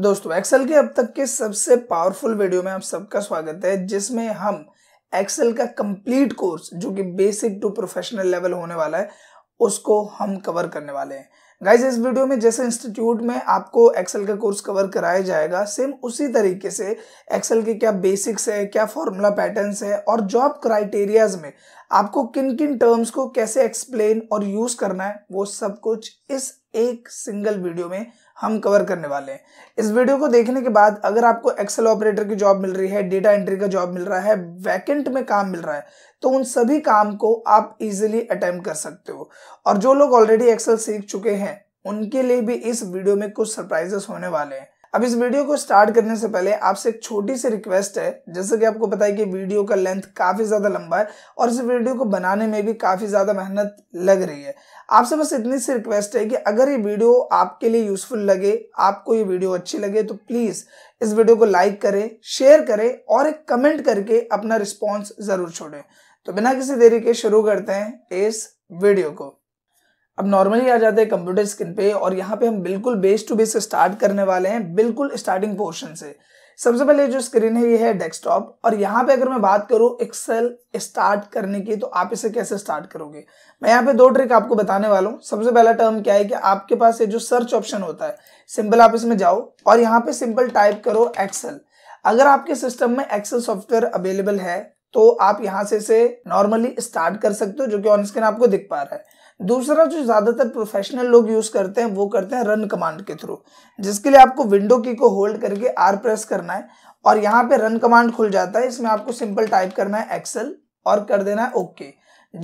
दोस्तों एक्सेल के अब तक के सबसे पावरफुल वीडियो में आप सबका स्वागत है जिसमें हम एक्सेल का कंप्लीट कोर्स जो कि बेसिक टू प्रोफेशनल लेवल होने वाला है उसको हम कवर करने वाले हैं गाइज इस वीडियो में जैसे इंस्टीट्यूट में आपको एक्सेल का कोर्स कवर कराया जाएगा सेम उसी तरीके से एक्सेल के क्या बेसिक्स है क्या फॉर्मूला पैटर्न्स है और जॉब क्राइटेरियाज में आपको किन किन टर्म्स को कैसे एक्सप्लेन और यूज करना है वो सब कुछ इस एक सिंगल वीडियो में हम कवर करने वाले हैं इस वीडियो को देखने के बाद अगर आपको एक्सेल ऑपरेटर की जॉब मिल रही है डेटा एंट्री का जॉब मिल रहा है वैकेंट में काम मिल रहा है तो उन सभी काम को आप इजीली अटेम्प्ट कर सकते हो और जो लोग ऑलरेडी एक्सेल सीख चुके हैं उनके लिए भी इस वीडियो में कुछ सरप्राइजेस होने वाले हैं अब इस वीडियो को स्टार्ट करने से पहले आपसे एक छोटी सी रिक्वेस्ट है जैसे कि आपको पता है कि वीडियो का लेंथ काफ़ी ज़्यादा लंबा है और इस वीडियो को बनाने में भी काफ़ी ज़्यादा मेहनत लग रही है आपसे बस इतनी सी रिक्वेस्ट है कि अगर ये वीडियो आपके लिए यूज़फुल लगे आपको ये वीडियो अच्छी लगे तो प्लीज़ इस वीडियो को लाइक करें शेयर करें और एक कमेंट करके अपना रिस्पॉन्स ज़रूर छोड़ें तो बिना किसी देरी के शुरू करते हैं इस वीडियो को अब नॉर्मली आ जाते हैं कंप्यूटर स्क्रीन पे और यहाँ पे हम बिल्कुल बेस टू बेस स्टार्ट करने वाले हैं बिल्कुल स्टार्टिंग पोर्शन से सबसे पहले जो स्क्रीन है ये है डेस्कटॉप और यहाँ पे अगर मैं बात करूँ एक्सेल स्टार्ट करने की तो आप इसे कैसे स्टार्ट करोगे मैं यहाँ पे दो ट्रिक आपको बताने वाला हूँ सबसे पहला टर्म क्या है कि आपके पास ये जो सर्च ऑप्शन होता है सिंपल आप इसमें जाओ और यहाँ पे सिंपल टाइप करो एक्सेल अगर आपके सिस्टम में एक्सेल सॉफ्टवेयर अवेलेबल है तो आप यहाँ से इसे नॉर्मली स्टार्ट कर सकते हो जो कि ऑन स्क्रीन आपको दिख पा रहा है दूसरा जो ज़्यादातर प्रोफेशनल लोग यूज़ करते हैं वो करते हैं रन कमांड के थ्रू जिसके लिए आपको विंडो की को होल्ड करके आर प्रेस करना है और यहाँ पे रन कमांड खुल जाता है इसमें आपको सिंपल टाइप करना है एक्सेल और कर देना है ओके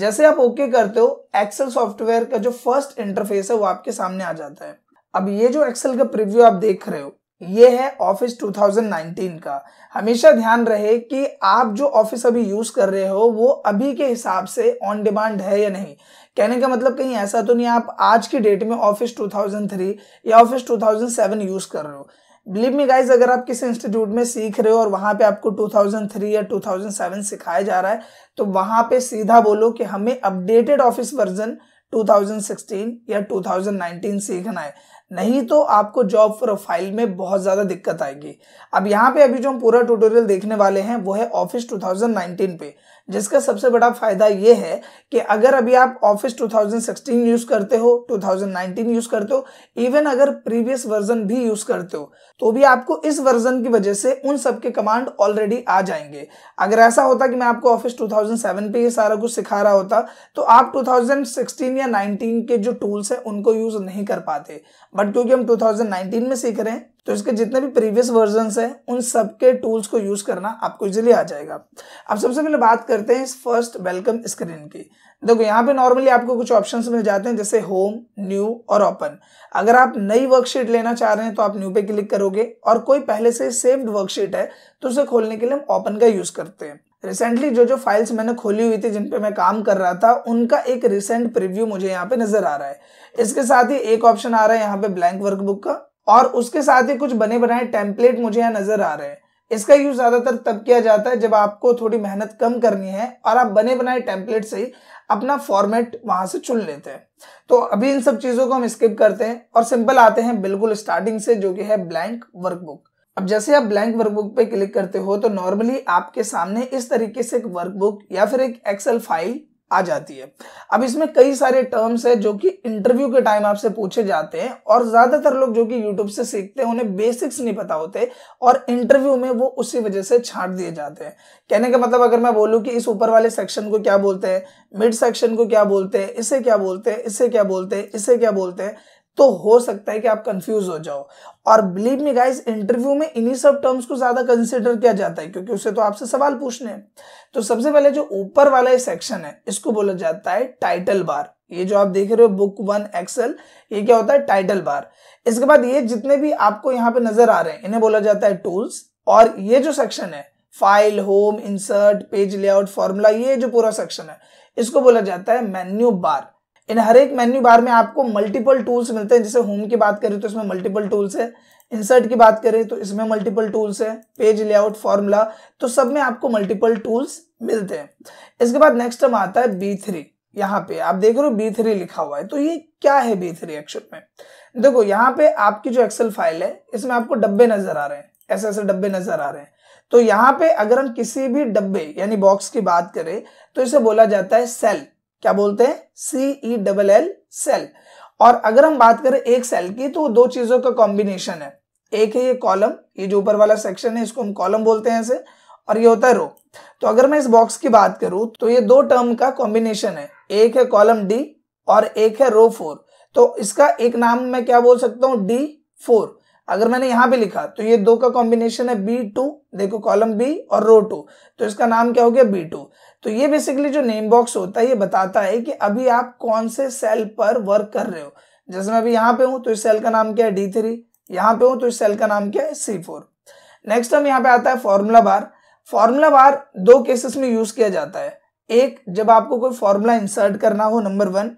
जैसे आप ओके करते हो एक्सेल सॉफ्टवेयर का जो फर्स्ट इंटरफेस है वो आपके सामने आ जाता है अब ये जो एक्सेल का प्रिव्यू आप देख रहे हो ये है ऑफिस 2019 का हमेशा ध्यान रहे कि आप जो ऑफिस अभी यूज कर रहे हो वो अभी के हिसाब से ऑन डिमांड है या नहीं कहने का मतलब कहीं ऐसा तो नहीं आप आज की डेट में ऑफिस 2003 या ऑफिस 2007 यूज कर रहे हो बिलीव मी गाइज अगर आप किसी इंस्टीट्यूट में सीख रहे हो और वहां पे आपको 2003 या 2007 सिखाया जा रहा है तो वहां पे सीधा बोलो कि हमें अपडेटेड ऑफिस वर्जन 2016 या 2019 सीखना है नहीं तो आपको जॉब प्रोफाइल में बहुत ज़्यादा दिक्कत आएगी अब यहाँ पे अभी जो हम पूरा ट्यूटोरियल देखने वाले हैं वो है ऑफिस 2019 पे जिसका सबसे बड़ा फ़ायदा ये है कि अगर अभी आप ऑफिस 2016 यूज़ करते हो 2019 यूज़ करते हो इवन अगर प्रीवियस वर्जन भी यूज़ करते हो तो भी आपको इस वर्जन की वजह से उन सब के कमांड ऑलरेडी आ जाएंगे अगर ऐसा होता कि मैं आपको ऑफिस 2007 पे ये सारा कुछ सिखा रहा होता तो आप 2016 या 19 के जो टूल्स हैं उनको यूज़ नहीं कर पाते बट क्योंकि हम 2019 में सीख रहे हैं तो इसके जितने भी प्रीवियस वर्जन है उन सबके टूल्स को यूज़ करना आपको इजिली आ जाएगा अब सबसे पहले बात करते हैं इस फर्स्ट वेलकम स्क्रीन की देखो यहाँ पे नॉर्मली आपको कुछ ऑप्शंस मिल जाते हैं जैसे होम न्यू और ओपन अगर आप नई वर्कशीट लेना चाह रहे हैं तो आप न्यू पे क्लिक करोगे और कोई पहले से सेव्ड वर्कशीट है तो उसे खोलने के लिए हम ओपन का यूज़ करते हैं रिसेंटली जो जो फाइल्स मैंने खोली हुई थी जिन पे मैं काम कर रहा था उनका एक रिसेंट प्रिव्यू मुझे यहाँ पे नजर आ रहा है इसके साथ ही एक ऑप्शन आ रहा है यहाँ पे ब्लैंक वर्कबुक का और उसके साथ ही कुछ बने बनाए टेम्पलेट मुझे यहाँ नजर आ रहे हैं इसका यूज ज्यादातर तब किया जाता है जब आपको थोड़ी मेहनत कम करनी है और आप बने बनाए टेम्पलेट से ही अपना फॉर्मेट वहां से चुन लेते हैं तो अभी इन सब चीजों को हम स्किप करते हैं और सिंपल आते हैं बिल्कुल स्टार्टिंग से जो कि है ब्लैंक वर्कबुक अब जैसे आप ब्लैंक वर्कबुक पे क्लिक करते हो तो नॉर्मली आपके सामने इस तरीके से एक वर्कबुक या फिर एक एक्सेल फाइल आ जाती है अब इसमें कई सारे टर्म्स है जो कि इंटरव्यू के टाइम आपसे पूछे जाते हैं और ज्यादातर लोग जो कि यूट्यूब से सीखते हैं उन्हें बेसिक्स नहीं पता होते और इंटरव्यू में वो उसी वजह से छाट दिए जाते हैं कहने का मतलब अगर मैं बोलूँ कि इस ऊपर वाले सेक्शन को क्या बोलते हैं मिड सेक्शन को क्या बोलते हैं इसे क्या बोलते हैं इसे क्या बोलते हैं इसे क्या बोलते हैं तो हो सकता है कि आप कंफ्यूज हो जाओ और बिलीव मी गाइस इंटरव्यू में इन्हीं सब टर्म्स को ज्यादा कंसिडर किया जाता है क्योंकि उसे तो आपसे सवाल पूछने हैं तो सबसे पहले जो ऊपर वाला सेक्शन है इसको बोला जाता है टाइटल बार ये जो आप देख रहे हो बुक वन एक्सेल ये क्या होता है टाइटल बार इसके बाद ये जितने भी आपको यहाँ पे नजर आ रहे हैं इन्हें बोला जाता है टूल्स और ये जो सेक्शन है file home insert page layout formula ये जो पूरा सेक्शन है इसको बोला जाता है मेन्यू बार इन हर एक मेन्यू बार में आपको मल्टीपल टूल्स मिलते हैं जैसे होम की बात करें तो इसमें मल्टीपल टूल्स है इंसर्ट की बात करें तो इसमें मल्टीपल टूल्स है पेज लेआउट फॉर्मूला तो सब में आपको मल्टीपल टूल्स मिलते हैं इसके बाद नेक्स्ट हम आता है बी थ्री यहाँ पे आप देख रहे हो बी थ्री लिखा हुआ है तो ये क्या है बी थ्री एक्शन में देखो यहाँ पे आपकी जो एक्सेल फाइल है इसमें आपको डब्बे नजर आ रहे हैं ऐसे ऐसे डब्बे नजर आ रहे हैं तो यहाँ पे अगर हम किसी भी डब्बे यानी बॉक्स की बात करें तो इसे बोला जाता है सेल क्या बोलते हैं सीई डबल एल सेल और अगर हम बात करें एक सेल की तो दो चीजों का कॉम्बिनेशन है एक है ये कॉलम ये जो ऊपर वाला सेक्शन है इसको हम कॉलम बोलते हैं ऐसे और ये होता है रो तो अगर मैं इस बॉक्स की बात करूं तो ये दो टर्म का कॉम्बिनेशन है एक है कॉलम डी और एक है रो फोर तो इसका एक नाम मैं क्या बोल सकता हूं डी फोर अगर मैंने यहां पे लिखा तो ये दो का कॉम्बिनेशन है बी टू देखो कॉलम बी और रो टू तो इसका नाम क्या हो गया बी टू तो ये बेसिकली जो नेम बॉक्स होता है ये बताता है कि अभी आप कौन से सेल पर वर्क कर रहे हो जैसे मैं अभी यहाँ पे हूँ तो इस सेल का नाम क्या है डी थ्री यहाँ पे हूँ तो इस सेल का नाम क्या है सी फोर नेक्स्ट हम यहाँ पे आता है फॉर्मूला बार फॉर्मूला बार दो केसेस में यूज किया जाता है एक जब आपको कोई फॉर्मूला इंसर्ट करना हो नंबर वन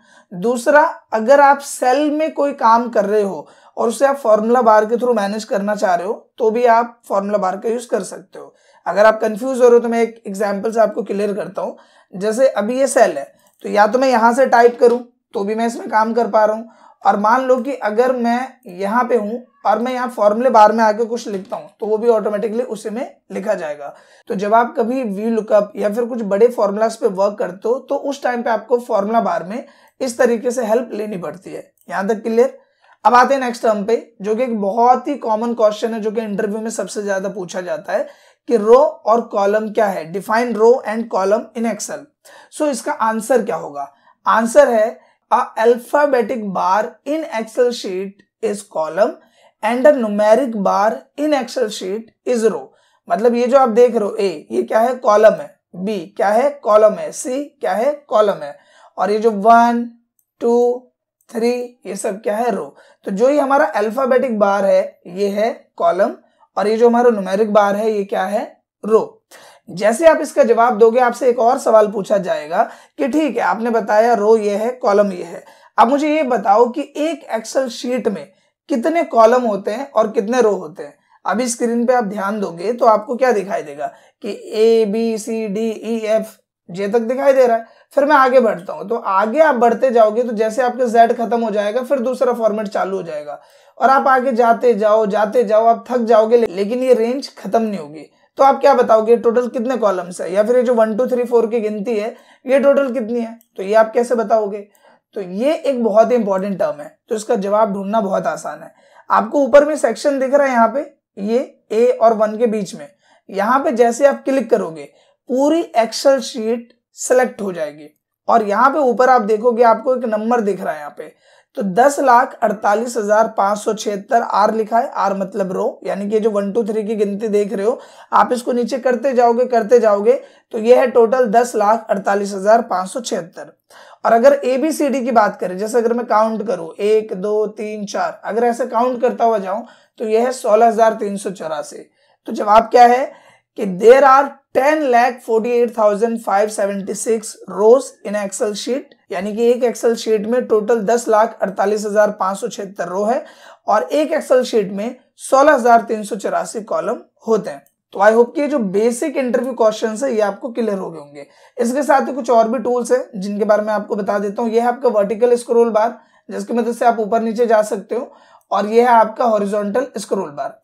दूसरा अगर आप सेल में कोई काम कर रहे हो और उसे आप फॉर्मूला बार के थ्रू मैनेज करना चाह रहे हो तो भी आप फॉर्मूला बार का यूज कर सकते हो अगर आप कंफ्यूज हो रहे हो तो मैं एक एग्जाम्पल से आपको क्लियर करता हूँ जैसे अभी ये सेल है तो या तो मैं यहाँ से टाइप करूँ तो भी मैं इसमें काम कर पा रहा हूँ और मान लो कि अगर मैं यहाँ पे हूँ और मैं यहाँ फॉर्मूले बार में आके कुछ लिखता हूँ तो वो भी ऑटोमेटिकली उसी में लिखा जाएगा तो जब आप कभी व्यू लुकअप या फिर कुछ बड़े फॉर्मूलाज पे वर्क करते हो तो उस टाइम पे आपको फॉर्मूला बार में इस तरीके से हेल्प लेनी पड़ती है यहाँ तक क्लियर अब आते हैं नेक्स्ट टर्म पे जो कि एक बहुत ही कॉमन क्वेश्चन है जो कि इंटरव्यू में सबसे ज्यादा पूछा जाता है कि रो और कॉलम क्या है define row and column in Excel so इसका आंसर क्या होगा आंसर है a alphabetic bar in Excel sheet is column and a numeric bar in Excel sheet is row मतलब ये जो आप देख रहे हो ए ये क्या है कॉलम है बी क्या है कॉलम है सी क्या है कॉलम है और ये जो वन टू थ्री ये सब क्या है रो तो जो ये हमारा अल्फाबेटिक बार है ये है कॉलम और ये जो हमारा न्यूमेरिक बार है ये क्या है रो जैसे आप इसका जवाब दोगे आपसे एक और सवाल पूछा जाएगा कि ठीक है आपने बताया रो ये है कॉलम ये है अब मुझे ये बताओ कि एक एक्सेल शीट में कितने कॉलम होते हैं और कितने रो होते हैं अभी स्क्रीन पे आप ध्यान दोगे तो आपको क्या दिखाई देगा कि A B C D E F J तक दिखाई दे रहा है फिर मैं आगे बढ़ता हूँ तो आगे आप बढ़ते जाओगे तो जैसे आपका जेड खत्म हो जाएगा फिर दूसरा फॉर्मेट चालू हो जाएगा और आप आगे जाते जाओ जाते जाओ आप थक जाओगे लेकिन ये रेंज खत्म नहीं होगी तो आप क्या बताओगे टोटल कितने कॉलम्स है या फिर ये जो वन टू थ्री फोर की गिनती है ये टोटल कितनी है तो ये आप कैसे बताओगे तो ये एक बहुत ही इंपॉर्टेंट टर्म है तो इसका जवाब ढूंढना बहुत आसान है आपको ऊपर में सेक्शन दिख रहा है यहाँ पे ये ए और वन के बीच में यहाँ पे जैसे आप क्लिक करोगे पूरी एक्सेल शीट सेलेक्ट हो जाएगी और यहाँ पे ऊपर आप देखोगे आपको एक नंबर दिख रहा है यहाँ पे तो दस लाख अड़तालीस हजार पांच सौ छिहत्तर आर लिखा है आर मतलब रो यानी कि जो वन टू थ्री की गिनती देख रहे हो आप इसको नीचे करते जाओगे करते जाओगे तो ये है टोटल दस लाख अड़तालीस हजार पांच सौ छिहत्तर और अगर ए बी सी डी की बात करें जैसे अगर मैं काउंट करूं एक दो तीन चार अगर ऐसे काउंट करता हुआ जाऊं तो यह है सोलह हजार तीन सौ चौरासी तो जवाब क्या है कि there are ten lakh forty eight thousand five seventy six rows in Excel sheet यानी कि एक एक्सेल शीट में टोटल दस लाख अड़तालीस हजार पांच सौ छिहत्तर रो है और एक एक्सेल शीट में सोलह हजार तीन सौ चौरासी कॉलम होते हैं तो आई होप कि ये जो बेसिक इंटरव्यू क्वेश्चन है ये आपको क्लियर हो गए होंगे इसके साथ ही कुछ और भी टूल्स हैं जिनके बारे में आपको बता देता हूँ ये है आपका वर्टिकल स्क्रोल बार जिसकी मदद से आप ऊपर नीचे जा सकते हो और ये है आपका हॉरिजोंटल स्क्रोल बार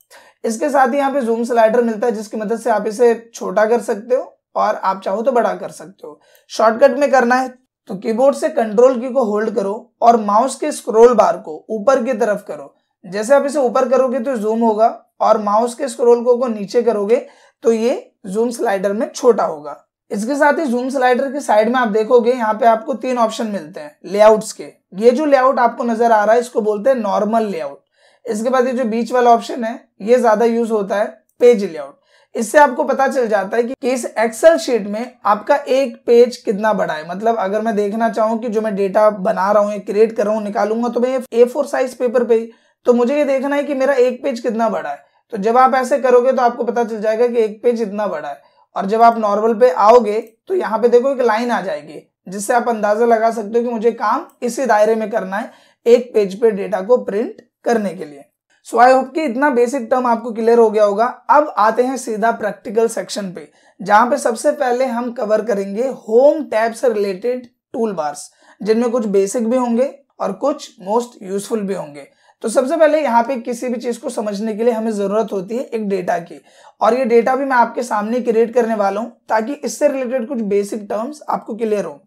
इसके साथ ही यहाँ पे जूम स्लाइडर मिलता है जिसकी मदद से आप इसे छोटा कर सकते हो और आप चाहो तो बड़ा कर सकते हो शॉर्टकट में करना है तो कीबोर्ड से कंट्रोल की को होल्ड करो और माउस के स्क्रोल बार को ऊपर की तरफ करो जैसे आप इसे ऊपर करोगे तो जूम होगा और माउस के स्क्रोल को, को नीचे करोगे तो ये जूम स्लाइडर में छोटा होगा इसके साथ ही जूम स्लाइडर के साइड में आप देखोगे यहाँ पे आपको तीन ऑप्शन मिलते हैं लेआउट्स के ये जो लेआउट आपको नजर आ रहा है इसको बोलते हैं नॉर्मल लेआउट इसके बाद ये जो बीच वाला ऑप्शन है ये ज्यादा यूज होता है पेज लेआउट इससे आपको पता चल जाता है कि इस एक्सेल शीट में आपका एक पेज कितना बड़ा है मतलब अगर मैं देखना चाहूँ कि जो मैं डेटा बना रहा हूँ क्रिएट कर रहा हूँ निकालूंगा तो मैं ए फोर साइज पेपर पे तो मुझे ये देखना है कि मेरा एक पेज कितना बड़ा है तो जब आप ऐसे करोगे तो आपको पता चल जाएगा कि एक पेज इतना बड़ा है और जब आप नॉर्मल पे आओगे तो यहाँ पे देखो एक लाइन आ जाएगी जिससे आप अंदाजा लगा सकते हो कि मुझे काम इसी दायरे में करना है एक पेज पे डेटा को प्रिंट करने के लिए सो आई होप कि इतना बेसिक टर्म आपको क्लियर हो गया होगा अब आते हैं सीधा प्रैक्टिकल सेक्शन पे जहां पे सबसे पहले हम कवर करेंगे होम टैब से रिलेटेड टूल बार्स जिनमें कुछ बेसिक भी होंगे और कुछ मोस्ट यूजफुल भी होंगे तो सबसे पहले यहाँ पे किसी भी चीज़ को समझने के लिए हमें ज़रूरत होती है एक डेटा की और ये डेटा भी मैं आपके सामने क्रिएट करने वाला हूँ ताकि इससे रिलेटेड कुछ बेसिक टर्म्स आपको क्लियर हो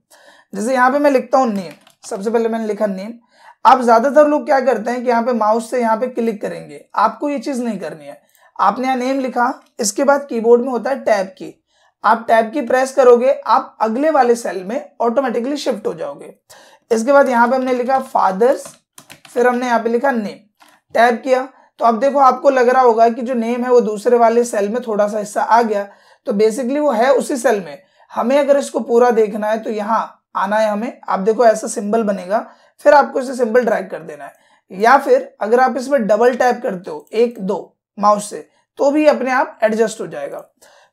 जैसे यहाँ पे मैं लिखता हूँ नेम सबसे पहले मैंने लिखा नेम आप ज्यादातर लोग क्या करते हैं कि यहाँ पे माउस से यहाँ पे क्लिक करेंगे आपको ये चीज नहीं करनी है आपने यहाँ नेम लिखा इसके बाद कीबोर्ड में होता है टैब की आप टैब की प्रेस करोगे आप अगले वाले सेल में ऑटोमेटिकली शिफ्ट हो जाओगे इसके बाद यहाँ पे हमने लिखा फादर्स फिर हमने यहाँ पे लिखा नेम टैब किया तो अब देखो आपको लग रहा होगा कि जो नेम है वो दूसरे वाले सेल में थोड़ा सा हिस्सा आ गया तो बेसिकली वो है उसी सेल में हमें अगर इसको पूरा देखना है तो यहाँ आना है हमें आप देखो ऐसा सिंबल बनेगा फिर आपको इसे सिंबल ड्रैग कर देना है या फिर अगर आप इसमें डबल टैप करते हो एक दो माउस से तो भी अपने आप एडजस्ट हो जाएगा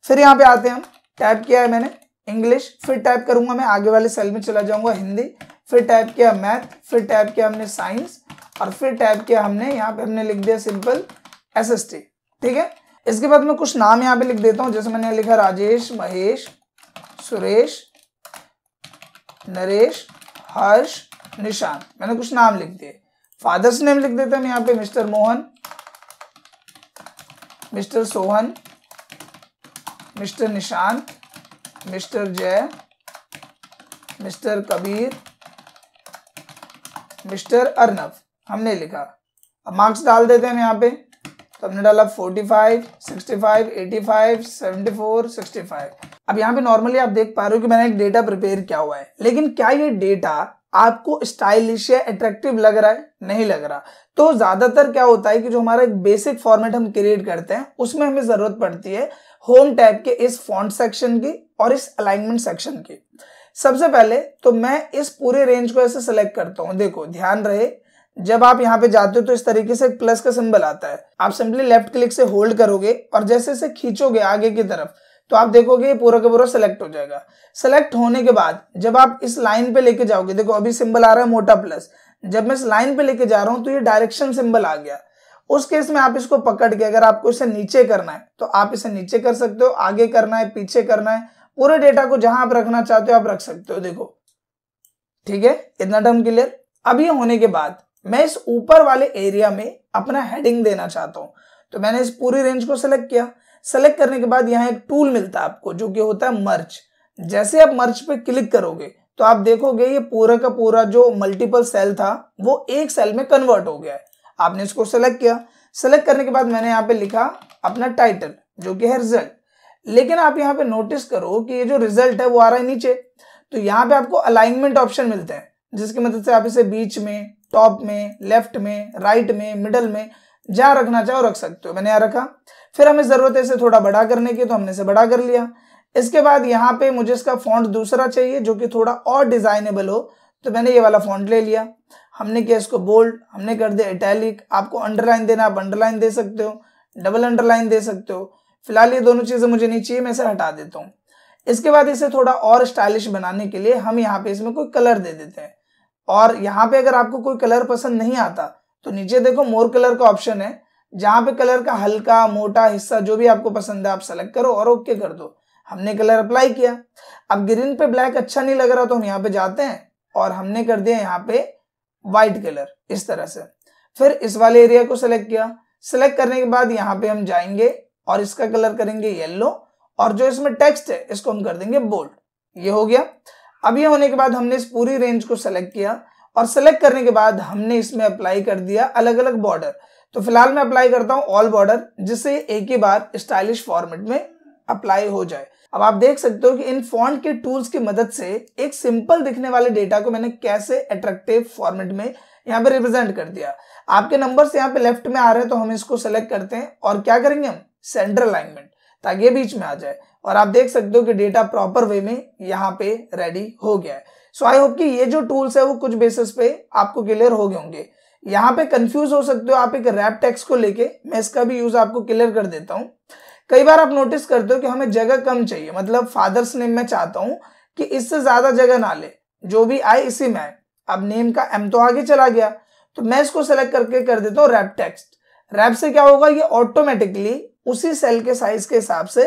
फिर यहाँ पे आते हैं हम टैप किया है मैंने इंग्लिश फिर टाइप करूंगा मैं आगे वाले सेल में चला जाऊंगा हिंदी फिर टाइप किया मैथ फिर टाइप किया हमने साइंस और फिर टाइप किया हमने यहाँ पे हमने लिख दिया सिंपल एस ठीक है इसके बाद मैं कुछ नाम यहाँ पे लिख देता हूँ जैसे मैंने लिखा राजेश महेश सुरेश नरेश हर्ष निशांत मैंने कुछ नाम लिख दिए फादर्स नेम लिख देते हैं यहाँ पे mister Mohan mister Sohan mister Nishant mister Jay mister Kabir mister Arnab हमने लिखा अब मार्क्स डाल देते हैं यहाँ पे तो आपने डाला 45, 65, 85, 74, 65. अब यहाँ पे नॉर्मली आप देख पा रहे हो कि मैंने एक डेटा प्रिपेयर किया हुआ है लेकिन क्या ये डेटा आपको स्टाइलिश या अट्रैक्टिव लग रहा है नहीं लग रहा तो ज्यादातर क्या होता है कि जो हमारा एक बेसिक फॉर्मेट हम क्रिएट करते हैं उसमें हमें जरूरत पड़ती है होम टैब के इस फॉन्ट सेक्शन की और इस अलाइनमेंट सेक्शन की सबसे पहले तो मैं इस पूरे रेंज को ऐसे सेलेक्ट करता हूं देखो ध्यान रहे जब आप यहाँ पे जाते हो तो इस तरीके से प्लस का सिंबल आता है आप सिंपली लेफ्ट क्लिक से होल्ड करोगे और जैसे इसे खींचोगे आगे की तरफ तो आप देखोगे पूरा का पूरा सेलेक्ट हो जाएगा सेलेक्ट होने के बाद जब आप इस लाइन पे लेके जाओगे देखो अभी सिंबल आ रहा है मोटा प्लस जब मैं इस लाइन पे लेके जा रहा हूँ तो ये डायरेक्शन सिंबल आ गया उस केस में आप इसको पकड़ के अगर आपको इसे नीचे करना है तो आप इसे नीचे कर सकते हो आगे करना है पीछे करना है पूरे डेटा को जहां आप रखना चाहते हो आप रख सकते हो देखो ठीक है इतना टर्म तो क्लियर अब ये होने के बाद मैं इस ऊपर वाले एरिया में अपना हेडिंग देना चाहता हूं तो मैंने इस पूरी रेंज को सिलेक्ट किया सेलेक्ट करने के बाद यहाँ एक टूल मिलता है आपको जो कि होता है मर्च जैसे आप मर्च पे क्लिक करोगे तो आप देखोगे ये पूरा का पूरा जो मल्टीपल सेल था वो एक सेल में कन्वर्ट हो गया है आपने इसको सेलेक्ट किया सेलेक्ट करने के बाद मैंने यहाँ पे लिखा अपना टाइटल जो कि है रिजल्ट लेकिन आप यहाँ पे नोटिस करो कि ये जो रिजल्ट है वो आ रहा है नीचे तो यहाँ पे आपको अलाइनमेंट ऑप्शन मिलते हैं जिसकी मदद मतलब से आप इसे बीच में टॉप में लेफ्ट में राइट में मिडल में जहाँ रखना चाहो रख सकते हो मैंने यहाँ रखा फिर हमें ज़रूरत है इसे थोड़ा बड़ा करने की तो हमने इसे बड़ा कर लिया इसके बाद यहाँ पे मुझे इसका फॉन्ट दूसरा चाहिए जो कि थोड़ा और डिज़ाइनेबल हो तो मैंने ये वाला फॉन्ट ले लिया हमने किया इसको बोल्ड हमने कर दिया इटैलिक आपको अंडरलाइन देना आप अंडरलाइन दे सकते हो डबल अंडरलाइन दे सकते हो फिलहाल ये दोनों चीज़ें मुझे नहीं चाहिए मैं इसे हटा देता हूँ इसके बाद इसे थोड़ा और स्टाइलिश बनाने के लिए हम यहाँ पे इसमें कोई कलर दे देते हैं और यहाँ पे अगर आपको कोई कलर पसंद नहीं आता तो नीचे देखो मोर कलर का ऑप्शन है जहाँ पे कलर का हल्का मोटा हिस्सा जो भी आपको पसंद है आप सेलेक्ट करो और ओके कर दो हमने कलर अप्लाई किया अब ग्रीन पे ब्लैक अच्छा नहीं लग रहा तो हम यहाँ पे जाते हैं और हमने कर दिया यहाँ पे व्हाइट कलर इस तरह से फिर इस वाले एरिया को सेलेक्ट किया सेलेक्ट करने के बाद यहाँ पे हम जाएंगे और इसका कलर करेंगे येल्लो और जो इसमें टेक्स्ट है इसको हम कर देंगे बोल्ड ये हो गया अब ये होने के बाद हमने इस पूरी रेंज को सेलेक्ट किया और सेलेक्ट करने के बाद हमने इसमें अप्लाई कर दिया अलग अलग बॉर्डर तो फिलहाल मैं अप्लाई करता हूँ ऑल बॉर्डर जिससे एक ही बार स्टाइलिश फॉर्मेट में अप्लाई हो जाए अब आप देख सकते हो कि इन फॉन्ट के टूल्स की मदद से एक सिंपल दिखने वाले डेटा को मैंने कैसे अट्रैक्टिव फॉर्मेट में यहाँ पे रिप्रेजेंट कर दिया आपके नंबर्स यहाँ पे लेफ्ट में आ रहे हैं तो हम इसको सेलेक्ट करते हैं और क्या करेंगे हम सेंट्रल अलाइनमेंट ताकि ये बीच में आ जाए और आप देख सकते हो कि डेटा प्रॉपर वे में यहाँ पे रेडी हो गया है सो आई होप कि ये जो टूल्स है वो कुछ बेसिस पे आपको क्लियर हो गए होंगे यहाँ पे कंफ्यूज हो सकते हो आप एक रैप टेक्स को लेके मैं इसका भी यूज आपको क्लियर कर देता हूँ कई बार आप नोटिस करते हो कि हमें जगह कम चाहिए मतलब फादर्स नेम में चाहता हूँ कि इससे ज्यादा जगह ना ले जो भी आए इसी में आए अब नेम का एम तो आगे चला गया तो मैं इसको सेलेक्ट करके कर देता हूँ रैप टेक्स्ट रैप से क्या होगा ये ऑटोमेटिकली उसी सेल के साइज के हिसाब से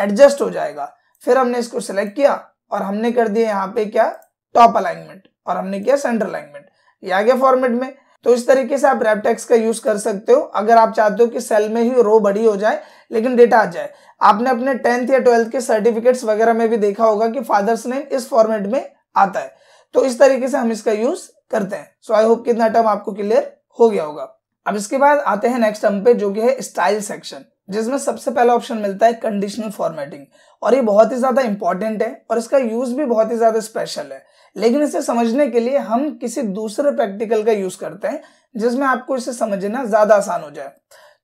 एडजस्ट हो जाएगा फिर हमने इसको सिलेक्ट किया और हमने कर दिया यहाँ पे क्या टॉप अलाइनमेंट और हमने किया सेंटर अलाइनमेंट या गया फॉर्मेट में तो इस तरीके से आप रेपटेक्स का यूज कर सकते हो अगर आप चाहते हो कि सेल में ही रो बड़ी हो जाए लेकिन डेटा आ जाए आपने अपने टेंथ या ट्वेल्थ के सर्टिफिकेट्स वगैरह में भी देखा होगा कि फादर्स नेम इस फॉर्मेट में आता है तो इस तरीके से हम इसका यूज करते हैं सो आई होप कितना टर्म आपको क्लियर हो गया होगा अब इसके बाद आते हैं नेक्स्ट टर्म पे जो कि है स्टाइल सेक्शन जिसमें सबसे पहला ऑप्शन मिलता है कंडीशनल फॉर्मेटिंग और ये बहुत ही ज़्यादा इंपॉर्टेंट है और इसका यूज़ भी बहुत ही ज़्यादा स्पेशल है लेकिन इसे समझने के लिए हम किसी दूसरे प्रैक्टिकल का यूज़ करते हैं जिसमें आपको इसे समझना ज़्यादा आसान हो जाए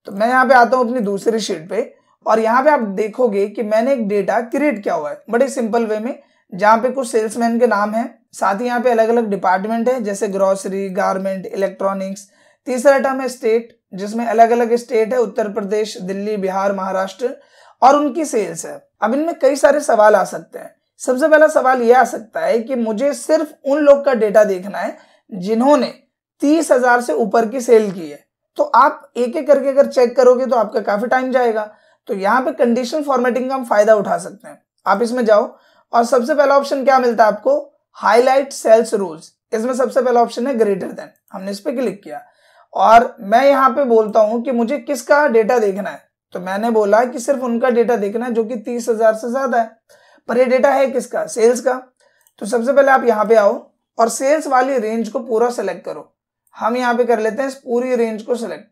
तो मैं यहाँ पे आता हूँ अपनी दूसरी शीट पे और यहाँ पे आप देखोगे कि मैंने एक डेटा क्रिएट किया हुआ है बड़े सिंपल वे में जहाँ पे कुछ सेल्समैन के नाम है साथ ही यहाँ पे अलग अलग डिपार्टमेंट है जैसे ग्रोसरी गारमेंट इलेक्ट्रॉनिक्स तीसरा टर्म है स्टेट जिसमें अलग अलग स्टेट है उत्तर प्रदेश दिल्ली बिहार महाराष्ट्र और उनकी सेल्स है अब इनमें कई सारे सवाल आ सकते हैं सबसे पहला सवाल यह आ सकता है कि मुझे सिर्फ उन लोग का डेटा देखना है जिन्होंने तीस हजार से ऊपर की सेल की है तो आप एक एक करके अगर चेक करोगे तो आपका काफी टाइम जाएगा तो यहाँ पे कंडीशन फॉर्मेटिंग का हम फायदा उठा सकते हैं आप इसमें जाओ और सबसे पहला ऑप्शन क्या मिलता है आपको हाईलाइट सेल्स रूल्स इसमें सबसे पहला ऑप्शन है ग्रेटर देन हमने इस पर क्लिक किया और मैं यहाँ पे बोलता हूँ कि मुझे किसका डेटा देखना है तो मैंने बोला कि सिर्फ उनका डेटा देखना है जो कि तीस हजार से ज्यादा है पर ये डेटा है किसका सेल्स का तो सबसे पहले आप यहाँ पे आओ और सेल्स वाली रेंज को पूरा सेलेक्ट करो हम यहाँ पे कर लेते हैं इस पूरी रेंज को सेलेक्ट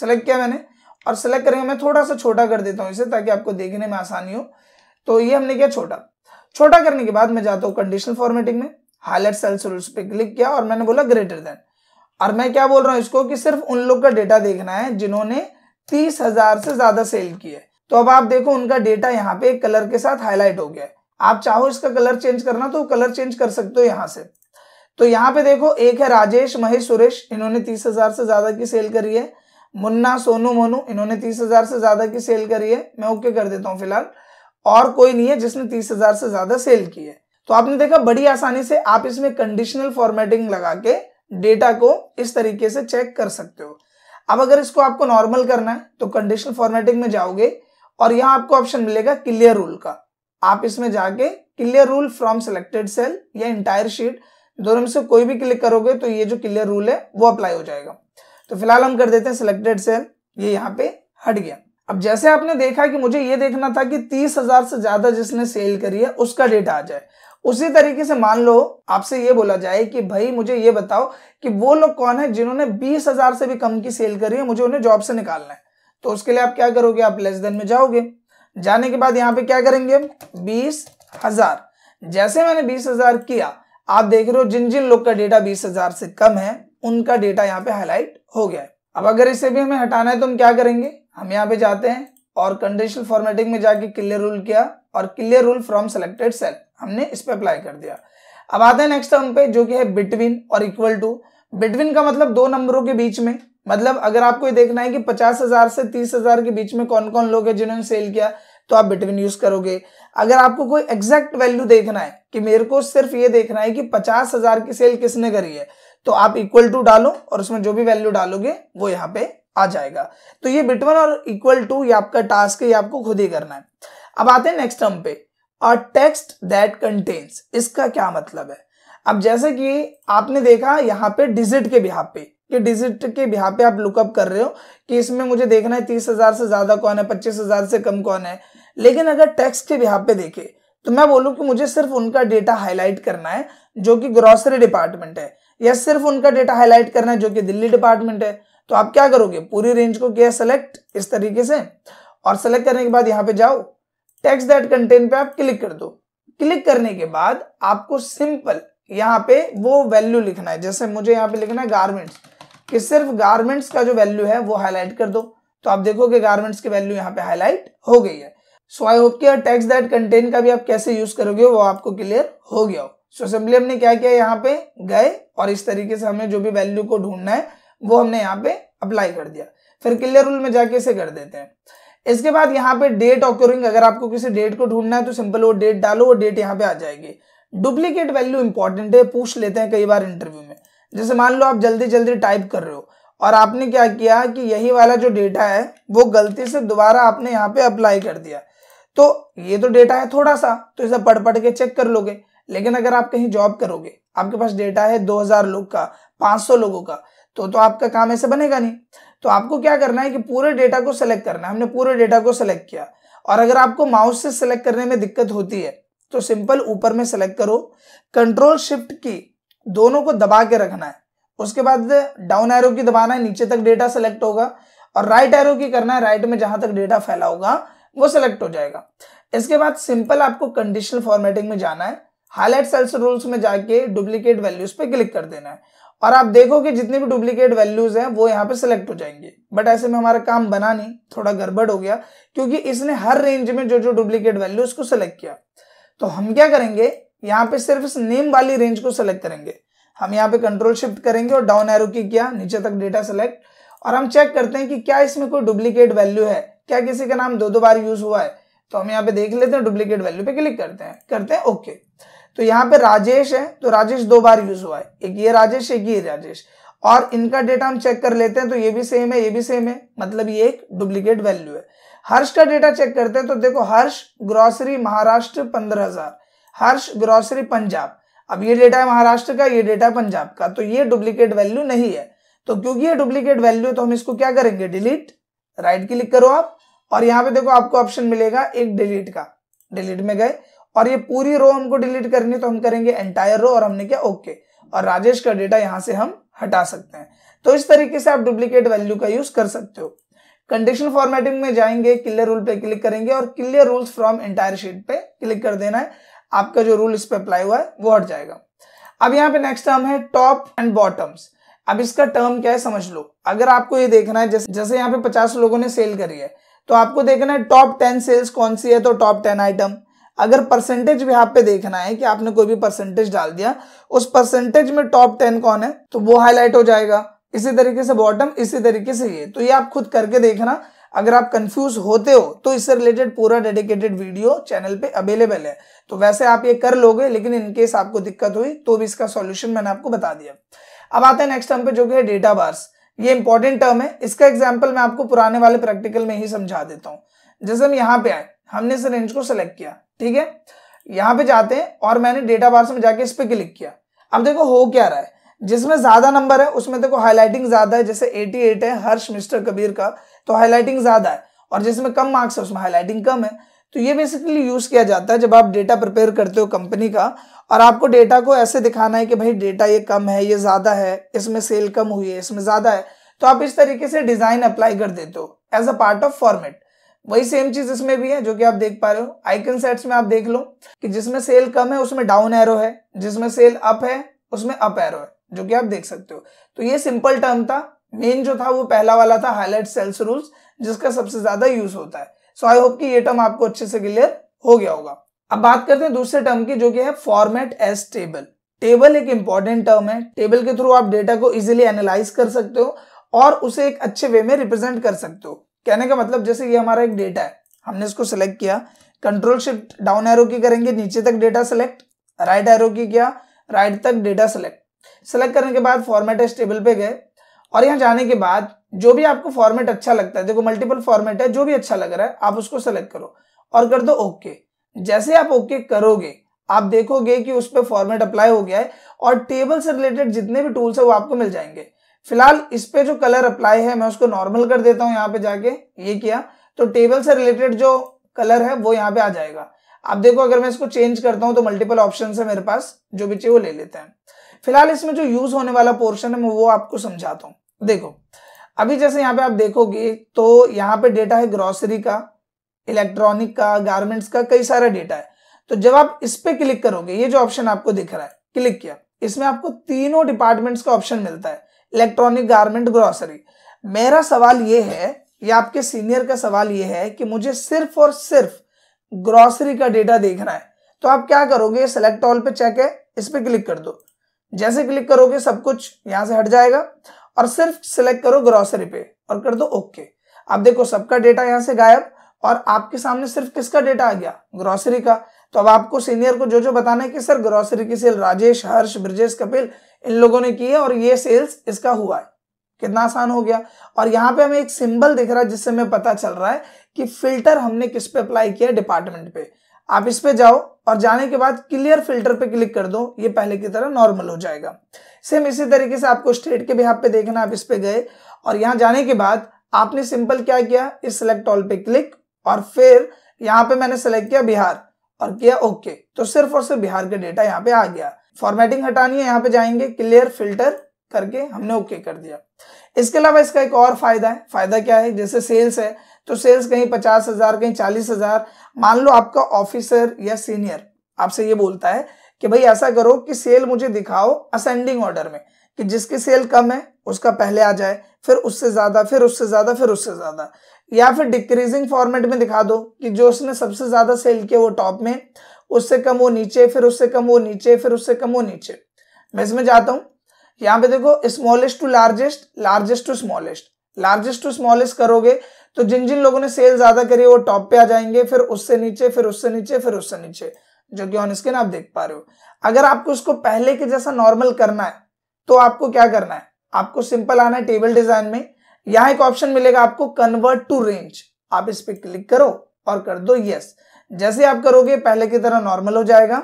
सेलेक्ट किया मैंने और सेलेक्ट करेंगे मैं थोड़ा सा छोटा कर देता हूँ इसे ताकि आपको देखने में आसानी हो तो ये हमने किया छोटा छोटा करने के बाद मैं जाता हूँ कंडीशनल फॉर्मेटिंग में हाईलाइट सेल्स रूल्स पे क्लिक किया और मैंने बोला ग्रेटर देन और मैं क्या बोल रहा हूँ इसको कि सिर्फ उन लोग का डेटा देखना है जिन्होंने तीस हजार से ज्यादा सेल किए तो अब आप देखो उनका डेटा यहाँ पे कलर के साथ हाईलाइट हो गया है आप चाहो इसका कलर चेंज करना तो कलर चेंज कर सकते हो यहाँ से तो यहाँ पे देखो एक है राजेश महेश सुरेश इन्होंने तीस हजार से ज्यादा की सेल करी है मुन्ना सोनू मोनू इन्होंने तीस हजार से ज्यादा की सेल करी है मैं ओके कर देता हूँ फिलहाल और कोई नहीं है जिसने तीस हजार से ज्यादा सेल की है तो आपने देखा बड़ी आसानी से आप इसमें कंडीशनल फॉर्मेटिंग लगा के डेटा को इस तरीके से चेक कर सकते हो अब अगर इसको आपको नॉर्मल करना है तो कंडीशनल फॉर्मेटिंग में जाओगे और यहां आपको ऑप्शन मिलेगा क्लियर रूल का आप इसमें जाके clear rule from selected cell या इंटायर शीट दोनों में से कोई भी क्लिक करोगे तो ये जो क्लियर रूल है वो अप्लाई हो जाएगा तो फिलहाल हम कर देते हैं सिलेक्टेड सेल ये यहाँ पे हट गया अब जैसे आपने देखा कि मुझे ये देखना था कि तीस हजार से ज्यादा जिसने सेल करी है उसका डेटा आ जाए उसी तरीके से मान लो आपसे ये बोला जाए कि भाई मुझे ये बताओ कि वो लोग कौन है जिन्होंने बीस हजार से भी कम की सेल करी है मुझे उन्हें जॉब से निकालना है तो उसके लिए आप क्या करोगे आप लेस देन में जाओगे जाने के बाद यहाँ पे क्या करेंगे बीस हजार जैसे मैंने बीस हजार किया आप देख रहे हो जिन जिन लोग का डेटा बीस हजार से कम है उनका डेटा यहाँ पे हाईलाइट हो गया है अब अगर इसे भी हमें हटाना है तो हम क्या करेंगे हम यहाँ पे जाते हैं और कंडीशनल फॉर्मेटिंग में जाके क्लियर रूल किया और clear rule from selected cell हमने इस पर अप्लाई कर दिया अब आते हैं नेक्स्ट टर्म पे जो कि है बिटवीन और इक्वल टू बिटवीन का मतलब दो नंबरों के बीच में मतलब अगर आपको ये देखना है कि पचास हजार से तीस हजार के बीच में कौन कौन लोग हैं जिन्होंने सेल किया तो आप बिटवीन यूज करोगे अगर आपको कोई एग्जैक्ट वैल्यू देखना है कि मेरे को सिर्फ ये देखना है कि पचास हजार की सेल किसने करी है तो आप इक्वल टू डालो और उसमें जो भी वैल्यू डालोगे वो यहाँ पे आ जाएगा तो ये बिटवन और इक्वल टू ये आपका टास्क है ये आपको खुद ही करना है अब आते हैं नेक्स्ट टर्म पे अ टेक्स्ट दैट कंटेन्स इसका क्या मतलब है अब जैसे कि आपने देखा यहाँ पे डिजिट के बिहार पे कि डिजिट के बिहार पे आप लुकअप कर रहे हो कि इसमें मुझे देखना है तीस हजार से ज्यादा कौन है पच्चीस हजार से कम कौन है लेकिन अगर टेक्स्ट के बिहार पे देखे तो मैं बोलूँ कि मुझे सिर्फ उनका डेटा हाईलाइट करना है जो कि ग्रॉसरी डिपार्टमेंट है या सिर्फ उनका डेटा हाईलाइट करना है जो कि दिल्ली डिपार्टमेंट है तो आप क्या करोगे पूरी रेंज को किया सेलेक्ट इस तरीके से और सेलेक्ट करने के बाद यहाँ पे जाओ टेक्स दैट कंटेंट पे आप क्लिक कर दो क्लिक करने के बाद आपको सिंपल यहाँ पे वो वैल्यू लिखना है जैसे मुझे यहाँ पे लिखना है गारमेंट्स कि सिर्फ गारमेंट्स का जो वैल्यू है वो हाईलाइट कर दो तो आप देखोगे गारमेंट्स की वैल्यू यहाँ पे हाईलाइट हो गई है सो आई होप कि टेक्स दैट कंटेंट का भी आप कैसे यूज करोगे वो आपको क्लियर हो गया हो सो असेंबली सिंपली हमने क्या किया यहाँ पे गए और इस तरीके से हमें जो भी वैल्यू को ढूंढना है वो हमने यहाँ पे अप्लाई कर दिया फिर क्लियर रूल में जाके इसे कर देते हैं इसके बाद यहाँ पे डेट ऑक्योरिंग अगर आपको किसी डेट को ढूंढना है तो सिंपल वो डेट डालो वो डेट यहाँ पे आ जाएगी डुप्लीकेट वैल्यू इंपॉर्टेंट है पूछ लेते हैं कई बार इंटरव्यू में जैसे मान लो आप जल्दी जल्दी टाइप कर रहे हो और आपने क्या किया कि यही वाला जो डेटा है वो गलती से दोबारा आपने यहाँ पे अप्लाई कर दिया तो ये तो डेटा है थोड़ा सा तो इसे पढ़ पढ़ के चेक कर लोगे लेकिन अगर आप कहीं जॉब करोगे आपके पास डेटा है 2000 लोग का 500 लोगों का तो तो आपका काम ऐसे बनेगा नहीं तो आपको क्या करना है कि पूरे डेटा को सेलेक्ट करना है हमने पूरे डेटा को सेलेक्ट किया और अगर आपको माउस से सेलेक्ट करने में दिक्कत होती है तो सिंपल ऊपर में सेलेक्ट करो कंट्रोल शिफ्ट की दोनों को दबा के रखना है उसके बाद डाउन एरो की दबाना है नीचे तक डेटा सेलेक्ट होगा और राइट एरो की करना है राइट में जहां तक डेटा फैला होगा वो सेलेक्ट हो जाएगा इसके बाद सिंपल आपको कंडीशनल फॉर्मेटिंग में जाना है हाईलाइट सेल्स रूल्स में जाके डुप्लीकेट वैल्यूज पे क्लिक कर देना है और आप देखो कि जितने भी डुप्लीकेट वैल्यूज हैं वो यहाँ पे सिलेक्ट हो जाएंगे बट ऐसे में हमारा काम बना नहीं थोड़ा गड़बड़ हो गया क्योंकि इसने हर रेंज में जो जो डुप्लीकेट वैल्यू उसको सिलेक्ट किया तो हम क्या करेंगे यहाँ पे सिर्फ इस नेम वाली रेंज को सिलेक्ट करेंगे हम यहाँ पे कंट्रोल शिफ्ट करेंगे और डाउन एरो की किया नीचे तक डेटा सेलेक्ट और हम चेक करते हैं कि क्या इसमें कोई डुप्लीकेट वैल्यू है क्या किसी का नाम दो दो बार यूज हुआ है तो हम यहाँ पे देख लेते हैं डुप्लीकेट वैल्यू पे क्लिक करते हैं करते हैं ओके okay. तो यहाँ पे राजेश है तो राजेश दो बार यूज हुआ है एक ये राजेश एक ये राजेश और इनका डेटा हम चेक कर लेते हैं तो ये भी सेम है ये भी सेम है मतलब ये एक डुप्लीकेट वैल्यू है हर्ष का डेटा चेक करते हैं तो देखो हर्ष ग्रॉसरी महाराष्ट्र पंद्रह हजार हर्ष ग्रॉसरी पंजाब अब ये डेटा है महाराष्ट्र का ये डेटा है पंजाब का तो ये डुप्लीकेट वैल्यू नहीं है तो क्योंकि ये डुप्लीकेट वैल्यू तो हम इसको क्या करेंगे डिलीट राइट क्लिक करो आप और यहाँ पे देखो आपको ऑप्शन मिलेगा एक डिलीट का डिलीट में गए और ये पूरी रो हमको डिलीट करनी तो हम करेंगे एंटायर रो और हमने क्या ओके और राजेश का डेटा यहां से हम हटा सकते हैं तो इस तरीके से आप डुप्लीकेट वैल्यू का यूज कर सकते हो कंडीशन फॉर्मेटिंग में जाएंगे क्लियर रूल पे क्लिक करेंगे और clear rules from entire sheet पे क्लिक कर देना है आपका जो रूल इस पे अप्लाई हुआ है वो हट जाएगा अब यहाँ पे नेक्स्ट टर्म है टॉप एंड बॉटम्स अब इसका टर्म क्या है समझ लो अगर आपको ये देखना है जैसे जैसे यहाँ पे पचास लोगों ने सेल करी है तो आपको देखना है टॉप टेन सेल्स कौन सी है तो टॉप टेन आइटम अगर परसेंटेज भी आप पे देखना है कि आपने कोई भी परसेंटेज डाल दिया उस परसेंटेज में टॉप टेन कौन है तो वो हाईलाइट हो जाएगा इसी तरीके से बॉटम इसी तरीके से ये तो ये आप खुद करके देखना अगर आप कंफ्यूज होते हो तो इससे रिलेटेड पूरा डेडिकेटेड वीडियो चैनल पे अवेलेबल है तो वैसे आप ये कर लोगे लेकिन इनकेस आपको दिक्कत हुई तो भी इसका सॉल्यूशन मैंने आपको बता दिया अब आते हैं नेक्स्ट टर्म पे जो कि है डेटा बार्स ये इंपॉर्टेंट टर्म है इसका एग्जाम्पल मैं आपको पुराने वाले प्रैक्टिकल में ही समझा देता हूँ जैसे हम यहाँ पे आए हमने इस रेंज को सिलेक्ट किया ठीक है यहां पे जाते हैं और मैंने डेटा बार्स में जाके इस पर क्लिक किया अब देखो हो क्या रहा है जिसमें ज्यादा नंबर है उसमें देखो हाईलाइटिंग ज्यादा है जैसे 88 है हर्ष मिस्टर कबीर का तो हाईलाइटिंग ज्यादा है और जिसमें कम मार्क्स है उसमें हाईलाइटिंग कम है तो ये बेसिकली यूज किया जाता है जब आप डेटा प्रिपेयर करते हो कंपनी का और आपको डेटा को ऐसे दिखाना है कि भाई डेटा ये कम है ये ज्यादा है इसमें सेल कम हुई है इसमें ज्यादा है तो आप इस तरीके से डिजाइन अप्लाई कर देते हो as a part of format वही सेम चीज इसमें भी है जो कि आप देख पा रहे हो आइकन सेट्स में आप देख लो कि जिसमें सेल कम है उसमें डाउन एरो है जिसमें सेल अप है उसमें अप एरो है जो कि आप देख सकते हो तो ये सिंपल टर्म था मेन जो था वो पहला वाला था हाईलाइट सेल्स रूल्स जिसका सबसे ज्यादा यूज होता है सो आई होप कि ये टर्म आपको अच्छे से क्लियर हो गया होगा अब बात करते हैं दूसरे टर्म की जो कि है फॉर्मेट एस टेबल टेबल एक इंपॉर्टेंट टर्म है टेबल के थ्रू आप डेटा को इजिली एनालाइज कर सकते हो और उसे एक अच्छे वे में रिप्रेजेंट कर सकते हो कहने का मतलब जैसे ये हमारा एक डेटा है हमने इसको सिलेक्ट किया कंट्रोल शिफ्ट डाउन एरो की करेंगे नीचे तक data select right arrow key किया राइट तक डेटा सेलेक्ट सेलेक्ट करने के बाद फॉर्मेट टेबल पे गए और यहाँ जाने के बाद जो भी आपको फॉर्मेट अच्छा लगता है देखो मल्टीपल फॉर्मेट है जो भी अच्छा लग रहा है आप उसको सेलेक्ट करो और कर दो ओके जैसे आप ओके करोगे आप देखोगे कि उस पर फॉर्मेट अप्लाई हो गया है और टेबल से रिलेटेड जितने भी टूल्स है वो आपको मिल जाएंगे फिलहाल इस पे जो कलर अप्लाई है मैं उसको नॉर्मल कर देता हूं यहाँ पे जाके ये किया तो टेबल से रिलेटेड जो कलर है वो यहाँ पे आ जाएगा आप देखो अगर मैं इसको चेंज करता हूं तो मल्टीपल ऑप्शन है मेरे पास जो भी चाहिए वो ले लेते हैं फिलहाल इसमें जो यूज होने वाला पोर्शन है मैं वो आपको समझाता हूँ देखो अभी जैसे यहाँ पे आप देखोगे तो यहाँ पे डेटा है ग्रोसरी का इलेक्ट्रॉनिक का गारमेंट्स का कई सारा डेटा है तो जब आप इस पे क्लिक करोगे ये जो ऑप्शन आपको दिख रहा है क्लिक किया इसमें आपको तीनों डिपार्टमेंट्स का ऑप्शन मिलता है इलेक्ट्रॉनिक गारमेंट ग्रॉसरी मेरा सवाल ये है या आपके सीनियर का सवाल ये है कि मुझे सिर्फ और सिर्फ ग्रॉसरी का डेटा देखना है तो आप क्या करोगे सेलेक्ट ऑल पे चेक है इस पर क्लिक कर दो जैसे क्लिक करोगे सब कुछ यहां से हट जाएगा और सिर्फ सिलेक्ट करो ग्रोसरी पे और कर दो ओके आप देखो सबका डेटा यहां से गायब और आपके सामने सिर्फ किसका डेटा आ गया ग्रॉसरी का तो अब आपको सीनियर को जो जो बताना है कि सर ग्रोसरी की सेल राजेश हर्ष ब्रजेश कपिल इन लोगों ने की है और ये सेल्स इसका हुआ है कितना आसान हो गया और यहाँ पे हमें एक सिंबल दिख रहा है जिससे हमें पता चल रहा है कि फिल्टर हमने किस पे अप्लाई किया डिपार्टमेंट पे आप इस पे जाओ और जाने के बाद क्लियर फिल्टर पे क्लिक कर दो ये पहले की तरह नॉर्मल हो जाएगा सेम इसी तरीके से आपको स्टेट के भी पे देखना आप इस पे गए और यहाँ जाने के बाद आपने सिंपल क्या किया इस सिलेक्ट ऑल पे क्लिक और फिर यहाँ पे मैंने सेलेक्ट किया बिहार और किया ओके तो सिर्फ और सिर्फ बिहार के डेटा यहाँ पे आ गया फॉर्मेटिंग हटानी है यहाँ पे जाएंगे क्लियर फिल्टर करके हमने ओके कर दिया इसके अलावा इसका एक और फायदा है फायदा क्या है जैसे सेल्स है तो सेल्स कहीं पचास हजार कहीं चालीस हजार मान लो आपका ऑफिसर या सीनियर आपसे ये बोलता है कि भाई ऐसा करो कि सेल मुझे दिखाओ असेंडिंग ऑर्डर में कि जिसकी सेल कम है उसका पहले आ जाए फिर उससे ज़्यादा फिर उससे ज़्यादा फिर उससे ज़्यादा या फिर डिक्रीजिंग फॉर्मेट में दिखा दो कि जो उसने सबसे ज़्यादा सेल किया वो टॉप में उससे कम वो नीचे फिर उससे कम वो नीचे फिर उससे कम वो नीचे मैं इसमें जाता हूं यहां पे देखो smallest to largest largest to smallest largest to smallest करोगे तो जिन जिन लोगों ने सेल ज़्यादा करी वो टॉप पे आ जाएंगे फिर उससे नीचे फिर उससे नीचे फिर उससे नीचे जो कि ऑन स्क्रीन आप देख पा रहे हो अगर आपको उसको पहले के जैसा नॉर्मल करना है तो आपको क्या करना है आपको सिंपल आना है टेबल डिजाइन में यहां एक ऑप्शन मिलेगा आपको कन्वर्ट टू रेंज आप इस पर क्लिक करो और कर दो यस जैसे आप करोगे पहले की तरह नॉर्मल हो जाएगा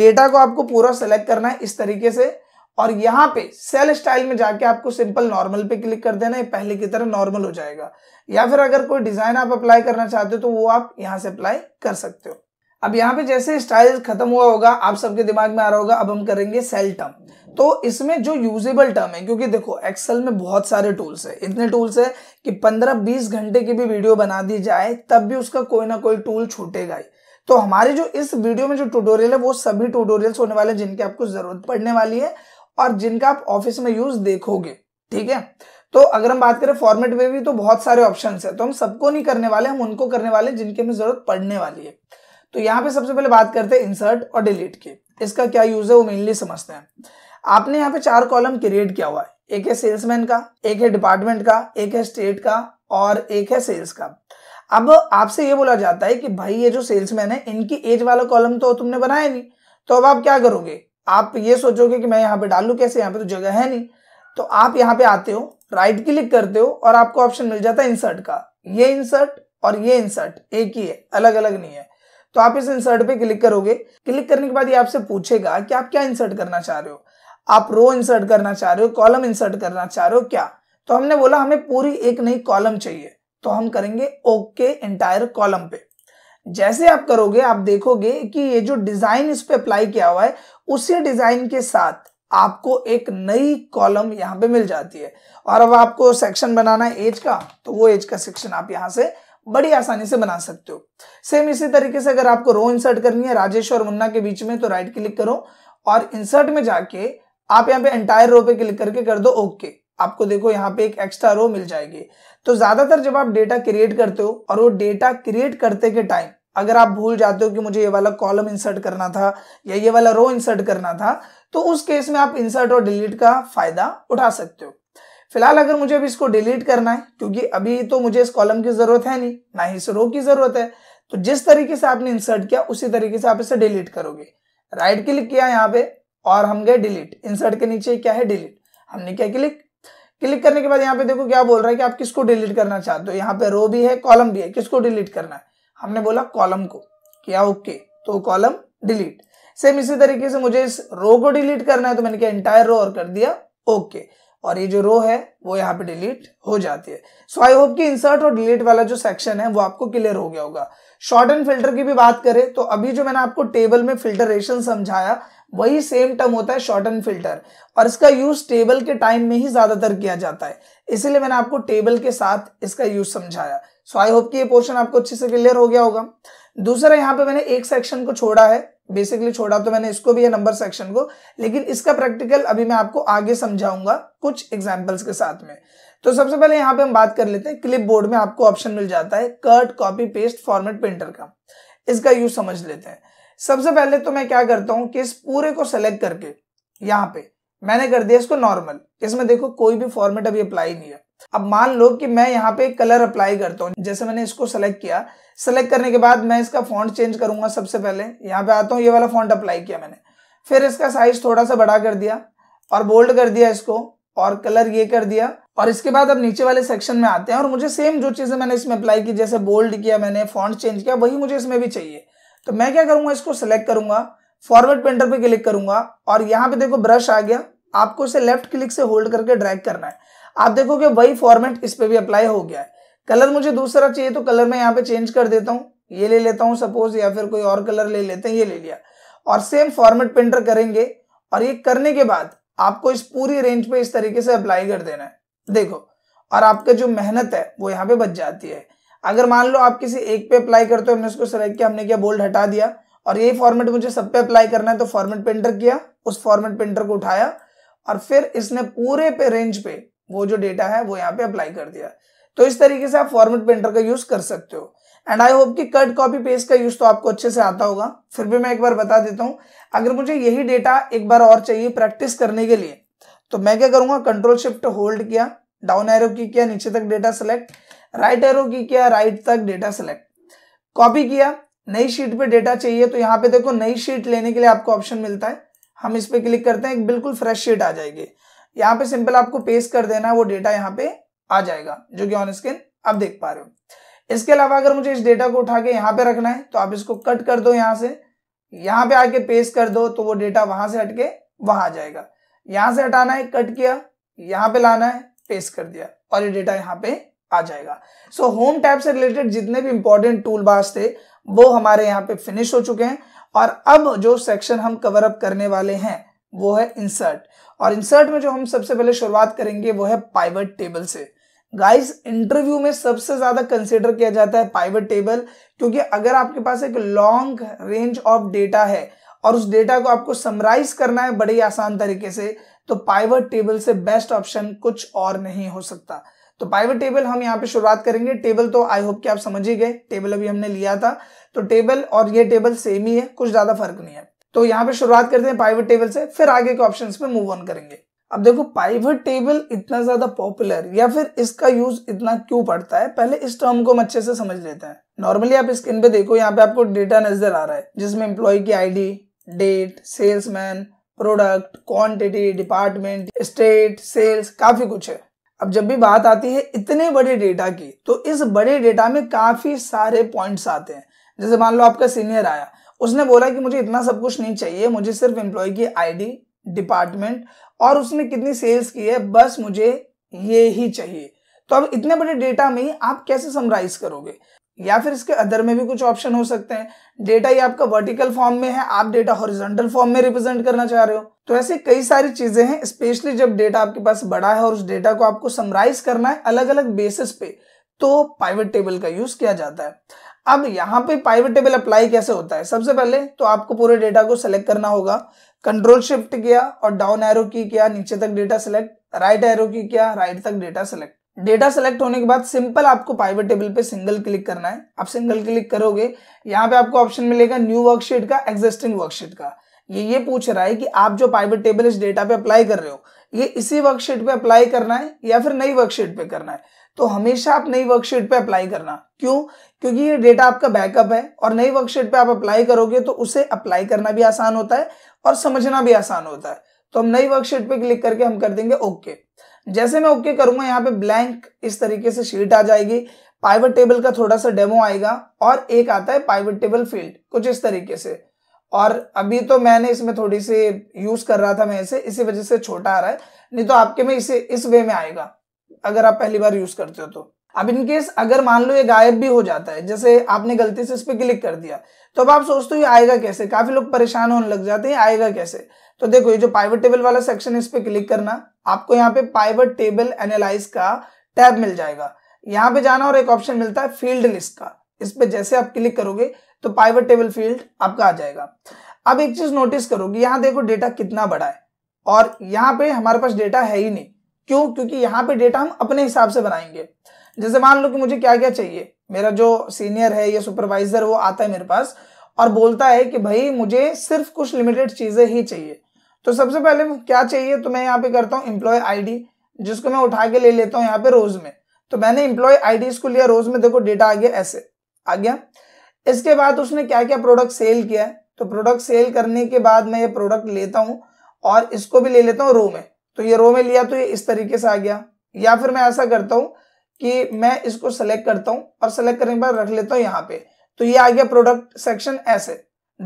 डेटा को आपको पूरा सेलेक्ट करना है इस तरीके से और यहां पे सेल स्टाइल में जाके आपको सिंपल नॉर्मल पे क्लिक कर देना है पहले की तरह नॉर्मल हो जाएगा या फिर अगर कोई डिजाइन आप अप्लाई करना चाहते हो तो वो आप यहां से अप्लाई कर सकते हो अब यहाँ पे जैसे स्टाइल खत्म हुआ होगा आप सबके दिमाग में आ रहा होगा अब हम करेंगे सेल टर्म तो इसमें जो यूजेबल टर्म है क्योंकि देखो एक्सेल में बहुत सारे टूल्स है इतने टूल्स है कि 15-20 घंटे की भी वीडियो बना दी जाए तब भी उसका कोई ना कोई टूल छूटेगा ही तो हमारे जो इस वीडियो में जो ट्यूटोरियल है वो सभी ट्यूटोरियल्स होने वाले हैं जिनकी आपको जरूरत पड़ने वाली है और जिनका आप ऑफिस में यूज देखोगे ठीक है तो अगर हम बात करें फॉर्मेट में भी तो बहुत सारे ऑप्शन है तो हम सबको नहीं करने वाले हम उनको करने वाले जिनकी हमें जरूरत पड़ने वाली है तो यहाँ पे सबसे पहले बात करते हैं इंसर्ट और डिलीट की इसका क्या यूज है वो मेनली समझते हैं आपने यहाँ पे चार कॉलम क्रिएट किया हुआ है एक है सेल्समैन का एक है डिपार्टमेंट का एक है स्टेट का और एक है सेल्स का अब आपसे ये बोला जाता है कि भाई ये जो सेल्समैन है इनकी एज वाला कॉलम तो तुमने बनाया नहीं तो अब आप क्या करोगे आप ये सोचोगे कि मैं यहाँ पे डालू कैसे यहाँ पे तो जगह है नहीं तो आप यहाँ पे आते हो राइट क्लिक करते हो और आपको ऑप्शन मिल जाता है इंसर्ट का ये इंसर्ट और ये इंसर्ट एक ही है अलग अलग नहीं है तो आप इस इंसर्ट पे क्लिक करोगे क्लिक करने के बाद ये आपसे पूछेगा कि आप क्या इंसर्ट करना चाह रहे हो आप रो इंसर्ट करना चाह रहे हो कॉलम इंसर्ट करना चाह रहे हो क्या तो हमने बोला हमें पूरी एक नई कॉलम चाहिए तो हम करेंगे ओके इंटायर कॉलम पे जैसे आप करोगे आप देखोगे कि ये जो डिजाइन इस पे अप्लाई किया हुआ है उसी डिजाइन के साथ आपको एक नई कॉलम यहां पे मिल जाती है और अब आपको सेक्शन बनाना है एज का तो वो एज का सेक्शन आप यहां से बड़ी आसानी से बना सकते हो सेम इसी तरीके से अगर आपको रो इंसर्ट करनी है राजेश और मुन्ना के बीच में तो राइट क्लिक करो और इंसर्ट में जाके आप यहाँ पे एंटायर रो पे क्लिक करके कर दो ओके okay. आपको देखो यहाँ पे एक एक्स्ट्रा रो मिल जाएगी तो ज्यादातर जब आप डेटा क्रिएट करते हो और वो डेटा क्रिएट करते के टाइम अगर आप भूल जाते हो कि मुझे ये वाला कॉलम इंसर्ट करना था या ये वाला रो इंसर्ट करना था तो उस केस में आप इंसर्ट और डिलीट का फायदा उठा सकते हो फिलहाल अगर मुझे अब इसको डिलीट करना है क्योंकि अभी तो मुझे इस कॉलम की जरूरत है नहीं ना ही इस रो की जरूरत है तो जिस तरीके से आपने इंसर्ट किया उसी तरीके से आप इसे डिलीट करोगे राइट क्लिक किया यहाँ पे और हम गए डिलीट इंसर्ट के नीचे क्या है डिलीट हमने क्या क्लिक क्लिक करने के बाद यहाँ पे देखो क्या बोल रहा है कि आप किसको डिलीट करना चाहते हो तो यहाँ पे रो भी है कॉलम भी है किसको डिलीट करना है हमने बोला कॉलम को क्या ओके तो कॉलम डिलीट सेम इसी तरीके से मुझे इस रो को डिलीट करना है तो मैंने क्या इंटायर रो और कर दिया ओके okay. और ये जो रो है वो यहाँ पे डिलीट हो जाती है सो आई होप कि इंसर्ट और डिलीट वाला जो सेक्शन है वो आपको क्लियर हो गया होगा शॉर्ट एंड फिल्टर की भी बात करें तो अभी जो मैंने आपको टेबल में फिल्टरेशन समझाया वही सेम टर्म होता है शॉर्ट एंड फिल्टर और इसका यूज टेबल के टाइम में ही ज्यादातर किया जाता है इसीलिए मैंने आपको टेबल के साथ इसका यूज समझाया सो आई होप कि ये पोर्शन आपको अच्छे से क्लियर हो गया होगा दूसरा यहाँ पे मैंने एक सेक्शन को छोड़ा है बेसिकली छोड़ा तो मैंने इसको भी है नंबर सेक्शन को लेकिन इसका प्रैक्टिकल अभी मैं आपको आगे समझाऊंगा कुछ एग्जाम्पल्स के साथ में तो सबसे पहले यहाँ पे हम बात कर लेते हैं क्लिप बोर्ड में आपको ऑप्शन मिल जाता है cut copy paste format printer का इसका यूज समझ लेते हैं सबसे पहले तो मैं क्या करता हूं कि इस पूरे को सेलेक्ट करके यहाँ पे मैंने कर दिया इसको नॉर्मल इसमें देखो कोई भी फॉर्मेट अभी अप्लाई नहीं है अब मान लो कि मैं यहाँ पे कलर अप्लाई करता हूँ जैसे मैंने इसको सेलेक्ट किया सेलेक्ट करने के बाद मैं इसका फॉन्ट चेंज करूंगा सबसे पहले यहाँ पे आता हूँ ये वाला फॉन्ट अप्लाई किया मैंने फिर इसका साइज थोड़ा सा बड़ा कर दिया और बोल्ड कर दिया इसको और कलर ये कर दिया और इसके बाद अब नीचे वाले सेक्शन में आते हैं और मुझे सेम जो चीज़ें मैंने इसमें अप्लाई की जैसे बोल्ड किया मैंने फॉन्ट चेंज किया वही मुझे इसमें भी चाहिए तो मैं क्या करूंगा इसको सिलेक्ट करूंगा फॉरवर्ड पेंटर पे क्लिक करूंगा और यहाँ पे देखो ब्रश आ गया आपको इसे लेफ्ट क्लिक से होल्ड करके ड्रैग करना है आप देखोगे वही फॉर्मेट इस पर भी अप्लाई हो गया है कलर मुझे दूसरा चाहिए तो कलर मैं यहाँ पे चेंज कर देता हूँ ये ले लेता हूँ सपोज या फिर कोई और कलर ले लेते हैं ये ले लिया और सेम फॉर्मेट पेंटर करेंगे और ये करने के बाद आपको इस पूरी रेंज पे इस तरीके से अप्लाई कर देना है देखो और आपका जो मेहनत है वो यहाँ पे बच जाती है अगर मान लो आप किसी एक पे अप्लाई करते हो हमने उसको सेलेक्ट किया हमने क्या बोल्ड हटा दिया और ये फॉर्मेट मुझे सब पे अप्लाई करना है तो फॉर्मेट पेंटर किया उस फॉर्मेट पेंटर को उठाया और फिर इसने पूरे पे रेंज पे वो जो डेटा है वो यहाँ पे अप्लाई कर दिया तो इस तरीके से आप फॉर्मेट पेंटर का यूज कर सकते हो एंड आई होप कि कट कॉपी पेस्ट का यूज तो आपको अच्छे से आता होगा फिर भी मैं एक बार बता देता हूँ अगर मुझे यही डेटा एक बार और चाहिए प्रैक्टिस करने के लिए तो मैं क्या करूंगा कंट्रोल शिफ्ट होल्ड किया डाउन एरो की किया नीचे तक डेटा सेलेक्ट राइट एरो की क्या राइट तक डेटा सेलेक्ट कॉपी किया नई शीट पे डेटा चाहिए तो यहाँ पे देखो नई शीट लेने के लिए आपको ऑप्शन मिलता है हम इस पर क्लिक करते हैं एक बिल्कुल फ्रेश शीट आ जाएगी यहाँ पे सिंपल आपको पेस्ट कर देना है वो डेटा यहाँ पे आ जाएगा जो कि ऑन स्क्रीन आप देख पा रहे हो इसके अलावा अगर मुझे इस डेटा को उठा के यहाँ पे रखना है तो आप इसको कट कर दो यहाँ से यहाँ पे आके पेस्ट कर दो तो वो डेटा वहां से हटके वहां आ जाएगा यहां से हटाना है कट किया यहाँ पे लाना है पेस्ट कर दिया और ये डेटा यहाँ पे आ जाएगा सो होम टैब से रिलेटेड जितने भी इंपॉर्टेंट टूल बार्स थे वो हमारे यहाँ पे फिनिश हो चुके हैं और अब जो सेक्शन हम कवर अप करने वाले हैं वो है इंसर्ट और इंसर्ट में जो हम सबसे पहले शुरुआत करेंगे वो है पाइवट टेबल से गाइस इंटरव्यू में सबसे ज्यादा कंसिडर किया जाता है पाइवट टेबल क्योंकि अगर आपके पास एक लॉन्ग रेंज ऑफ डेटा है और उस डेटा को आपको समराइज करना है बड़ी आसान तरीके से तो पाइवट टेबल से बेस्ट ऑप्शन कुछ और नहीं हो सकता तो पाइवट टेबल हम यहाँ पे शुरुआत करेंगे टेबल तो आई होप कि आप समझ ही गए टेबल अभी हमने लिया था तो टेबल और ये टेबल सेम ही है कुछ ज्यादा फर्क नहीं है तो यहाँ पे शुरुआत करते हैं पाइवट टेबल से फिर आगे के ऑप्शन में मूव ऑन करेंगे अब देखो पाइवट टेबल इतना ज्यादा पॉपुलर या फिर इसका यूज इतना क्यों पड़ता है पहले इस टर्म को हम अच्छे से समझ लेते हैं नॉर्मली आप स्क्रीन पे देखो यहाँ पे आपको डेटा नजर आ रहा है जिसमें एम्प्लॉय की ID date salesman product quantity department state sales काफी कुछ है अब जब भी बात आती है इतने बड़े डेटा की तो इस बड़े डेटा में काफ़ी सारे पॉइंट्स आते हैं जैसे मान लो आपका सीनियर आया उसने बोला कि मुझे इतना सब कुछ नहीं चाहिए मुझे सिर्फ एम्प्लॉय की आईडी डिपार्टमेंट और उसने कितनी सेल्स की है बस मुझे ये ही चाहिए तो अब इतने बड़े डेटा में ही आप कैसे समराइज करोगे या फिर इसके अदर में भी कुछ ऑप्शन हो सकते हैं डेटा ये आपका वर्टिकल फॉर्म में है आप डेटा हॉरिजॉन्टल फॉर्म में रिप्रेजेंट करना चाह रहे हो तो ऐसे कई सारी चीजें हैं स्पेशली जब डेटा आपके पास बड़ा है और उस डेटा को आपको समराइज करना है अलग अलग बेसिस पे तो पाइवेट टेबल का यूज किया जाता है अब यहाँ पे पाइवेट टेबल अप्लाई कैसे होता है सबसे पहले तो आपको पूरे डेटा को सेलेक्ट करना होगा कंट्रोल शिफ्ट किया और डाउन एरो की किया नीचे तक data select right arrow key किया राइट तक डेटा सेलेक्ट डेटा सेलेक्ट होने के बाद सिंपल आपको पाइवर टेबल पे सिंगल क्लिक करना है आप सिंगल क्लिक करोगे यहाँ पे आपको ऑप्शन मिलेगा न्यू वर्कशीट का एग्जिस्टिंग वर्कशीट का ये ये पूछ रहा है कि आप जो पाइवर टेबल इस डेटा पे अप्लाई कर रहे हो ये इसी वर्कशीट पे अप्लाई करना है या फिर नई वर्कशीट पे करना है तो हमेशा आप नई वर्कशीट पे अप्लाई करना क्यों क्योंकि ये डेटा आपका बैकअप है और नई वर्कशीट पे आप अप्लाई करोगे तो उसे अप्लाई करना भी आसान होता है और समझना भी आसान होता है तो हम नई वर्कशीट पे क्लिक करके हम कर देंगे ओके okay. जैसे मैं ओके करूंगा यहाँ पे ब्लैंक इस तरीके से शीट आ जाएगी पाइवट टेबल का थोड़ा सा डेमो आएगा और एक आता है पाइवट टेबल फील्ड कुछ इस तरीके से और अभी तो मैंने इसमें थोड़ी सी यूज कर रहा था मैं इसे इसी वजह से छोटा आ रहा है नहीं तो आपके में इसे इस वे में आएगा अगर आप पहली बार यूज करते हो तो अब इनकेस अगर मान लो ये गायब भी हो जाता है जैसे आपने गलती से इस पर क्लिक कर दिया तो अब आप सोचते हो ये आएगा कैसे काफी लोग परेशान होने लग जाते हैं आएगा कैसे तो देखो ये जो पाइवट टेबल वाला सेक्शन इस पर क्लिक करना आपको यहाँ पे पाइवट टेबल एनालाइज का टैब मिल जाएगा यहाँ पे जाना और एक ऑप्शन मिलता है फील्ड लिस्ट का इस पर जैसे आप क्लिक करोगे तो पाइवट टेबल फील्ड आपका आ जाएगा अब एक चीज नोटिस करोगे यहाँ देखो डेटा कितना बड़ा है और यहाँ पे हमारे पास डेटा है ही नहीं क्यों क्योंकि यहाँ पे डेटा हम अपने हिसाब से बनाएंगे जैसे मान लो कि मुझे क्या क्या चाहिए मेरा जो सीनियर है या सुपरवाइजर वो आता है मेरे पास और बोलता है कि भाई मुझे सिर्फ कुछ लिमिटेड चीजें ही चाहिए तो सबसे पहले क्या चाहिए तो मैं यहाँ पे करता हूँ इंप्लॉय आईडी जिसको मैं उठा के ले लेता हूँ यहाँ पे रोज में तो मैंने इंप्लॉय आईडी को लिया रोज में देखो डेटा आ गया ऐसे आ गया इसके बाद उसने क्या क्या प्रोडक्ट सेल किया है तो प्रोडक्ट सेल करने के बाद मैं ये प्रोडक्ट लेता हूँ और इसको भी ले लेता हूँ रो में तो ये रो में लिया तो ये इस तरीके से आ गया या फिर मैं ऐसा करता हूँ कि मैं इसको सेलेक्ट करता हूँ और सेलेक्ट करने के बाद रख लेता हूँ यहाँ पे तो ये आ गया प्रोडक्ट सेक्शन ऐसे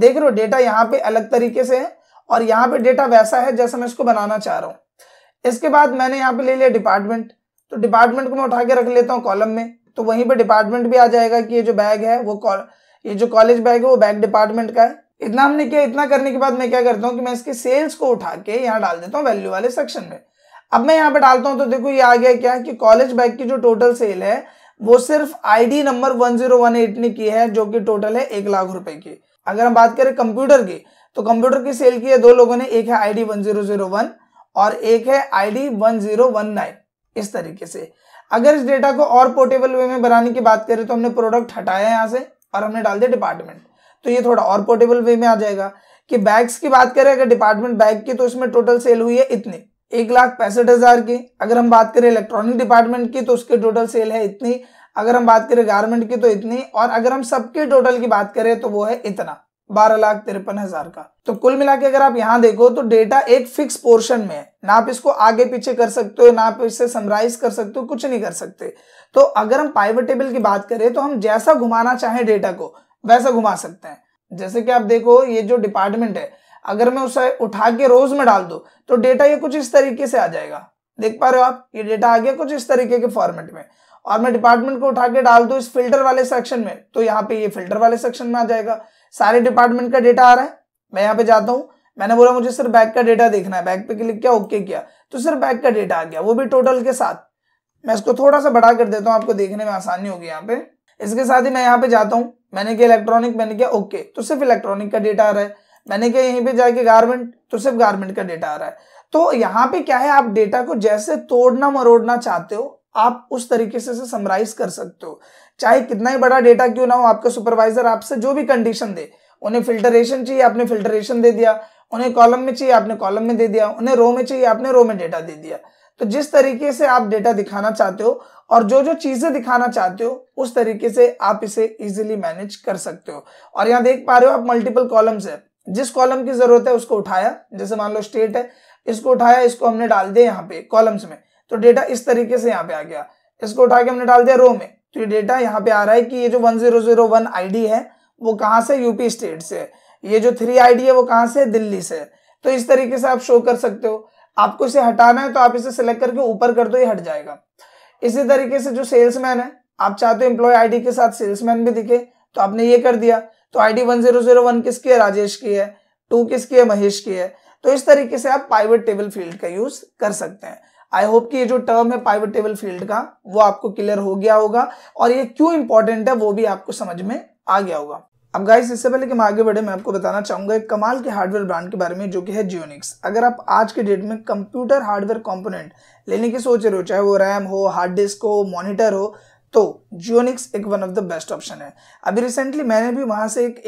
देख रहे हो डेटा यहाँ पे अलग तरीके से है और यहाँ पे डेटा वैसा है जैसा मैं इसको बनाना चाह रहा हूँ इसके बाद मैंने यहाँ पे ले लिया डिपार्टमेंट तो डिपार्टमेंट को मैं उठा के रख लेता हूँ कॉलम में तो वहीं पर डिपार्टमेंट भी आ जाएगा कि ये जो बैग है वो ये जो कॉलेज बैग है वो बैग डिपार्टमेंट का है इतना हमने किया इतना करने के बाद मैं क्या करता हूँ कि मैं इसके सेल्स को उठा के यहाँ डाल देता हूँ वैल्यू वाले सेक्शन में अब मैं यहाँ पे डालता हूँ तो देखो ये आ गया क्या कि कॉलेज बैग की जो टोटल सेल है वो सिर्फ आईडी नंबर 1018 ने की है जो कि टोटल है एक लाख रुपए की अगर हम बात करें कंप्यूटर की तो कंप्यूटर की सेल की है दो लोगों ने एक है आईडी 1001 और एक है आईडी 1019 इस तरीके से अगर इस डेटा को और पोर्टेबल वे में बनाने की बात करें तो हमने प्रोडक्ट हटाया यहाँ से और हमने डाल दिया डिपार्टमेंट तो ये थोड़ा और पोर्टेबल वे में आ जाएगा कि बैग्स की बात करें अगर डिपार्टमेंट बैग की तो इसमें टोटल सेल हुई है इतनी एक लाख पैंसठ हजार की अगर हम बात करें इलेक्ट्रॉनिक डिपार्टमेंट की तो उसकी टोटल सेल है इतनी अगर हम बात करें गारमेंट की तो इतनी और अगर हम सबके टोटल की बात करें तो वो है इतना बारह लाख तिरपन हजार का तो कुल मिला के अगर आप यहाँ देखो तो डेटा एक फिक्स पोर्शन में है ना आप इसको आगे पीछे कर सकते हो ना आप इससे समराइज कर सकते हो कुछ नहीं कर सकते तो अगर हम पाइवट टेबल की बात करें तो हम जैसा घुमाना चाहें डेटा को वैसा घुमा सकते हैं जैसे कि आप देखो ये जो डिपार्टमेंट है अगर मैं उसे उठा के रोज में डाल दो तो डेटा ये कुछ इस तरीके से आ जाएगा देख पा रहे हो आप ये डेटा आ गया कुछ इस तरीके के फॉर्मेट में और मैं डिपार्टमेंट को उठा के डाल दू इस फिल्टर वाले सेक्शन में तो यहाँ पे ये फिल्टर वाले सेक्शन में आ जाएगा सारे डिपार्टमेंट का डेटा आ रहा है मैं यहाँ पे जाता हूँ मैंने बोला मुझे सर बैक का डेटा देखना है बैक पे क्लिक किया ओके किया तो सर बैक का डेटा आ गया वो भी टोटल के साथ मैं इसको थोड़ा सा बढ़ा कर देता हूँ आपको देखने में आसानी होगी यहाँ पे इसके साथ ही मैं यहाँ पे जाता हूँ मैंने किया इलेक्ट्रॉनिक मैंने किया ओके तो सिर्फ इलेक्ट्रॉनिक का डेटा आ रहा है मैंने किया यहीं पर जाके गारमेंट तो सिर्फ गारमेंट का डेटा आ रहा है तो यहाँ पे क्या है आप डेटा को जैसे तोड़ना मरोड़ना चाहते हो आप उस तरीके से समराइज कर सकते हो चाहे कितना ही बड़ा डेटा क्यों ना हो आपका सुपरवाइजर आपसे जो भी कंडीशन दे उन्हें फिल्टरेशन चाहिए आपने फिल्टरेशन दे दिया उन्हें कॉलम में चाहिए आपने कॉलम में दे दिया उन्हें रो में चाहिए आपने रो में डेटा दे दिया तो जिस तरीके से आप डेटा दिखाना चाहते हो और जो जो चीजें दिखाना चाहते हो उस तरीके से आप इसे इजिली मैनेज कर सकते हो और यहाँ देख पा रहे हो आप मल्टीपल कॉलम्स है जिस कॉलम की जरूरत है उसको उठाया जैसे मान लो स्टेट है इसको उठाया इसको हमने डाल दिया यहाँ पे कॉलम्स में तो डेटा इस तरीके से यहाँ पे आ गया इसको उठा के हमने डाल दिया रो में तो ये डेटा यहाँ पे आ रहा है कि ये जो वन जीरो जीरो वन आई है वो कहाँ से यूपी स्टेट से ये जो थ्री आई है वो कहाँ से दिल्ली से तो इस तरीके से आप शो कर सकते हो आपको इसे हटाना है तो आप इसे सिलेक्ट करके ऊपर कर दो ये हट जाएगा इसी तरीके से जो सेल्समैन है आप चाहते हो एम्प्लॉय आईडी के साथ सेल्समैन भी दिखे तो आपने ये कर दिया तो आईडी 1001 किसकी है राजेश की है टू किसकी है महेश की है तो इस तरीके से आप प्राइवेट टेबल फील्ड का यूज कर सकते हैं आई होप कि ये जो टर्म है पाइवटेबल फील्ड का वो आपको क्लियर हो गया होगा और ये क्यों इंपॉर्टेंट है वो भी आपको समझ में आ गया होगा अब गाइस इससे पहले कि मैं आगे बढ़े मैं आपको बताना चाहूंगा एक कमाल के हार्डवेयर ब्रांड के बारे में जो कि है जियोनिक्स अगर आप आज के डेट में कंप्यूटर हार्डवेयर कंपोनेंट लेने की सोच रहे हो चाहे वो रैम हो हार्ड डिस्क हो मॉनिटर हो तो जियोनिक्स एक one of the best option है अभी रिसेंटली मैंने भी वहां से एक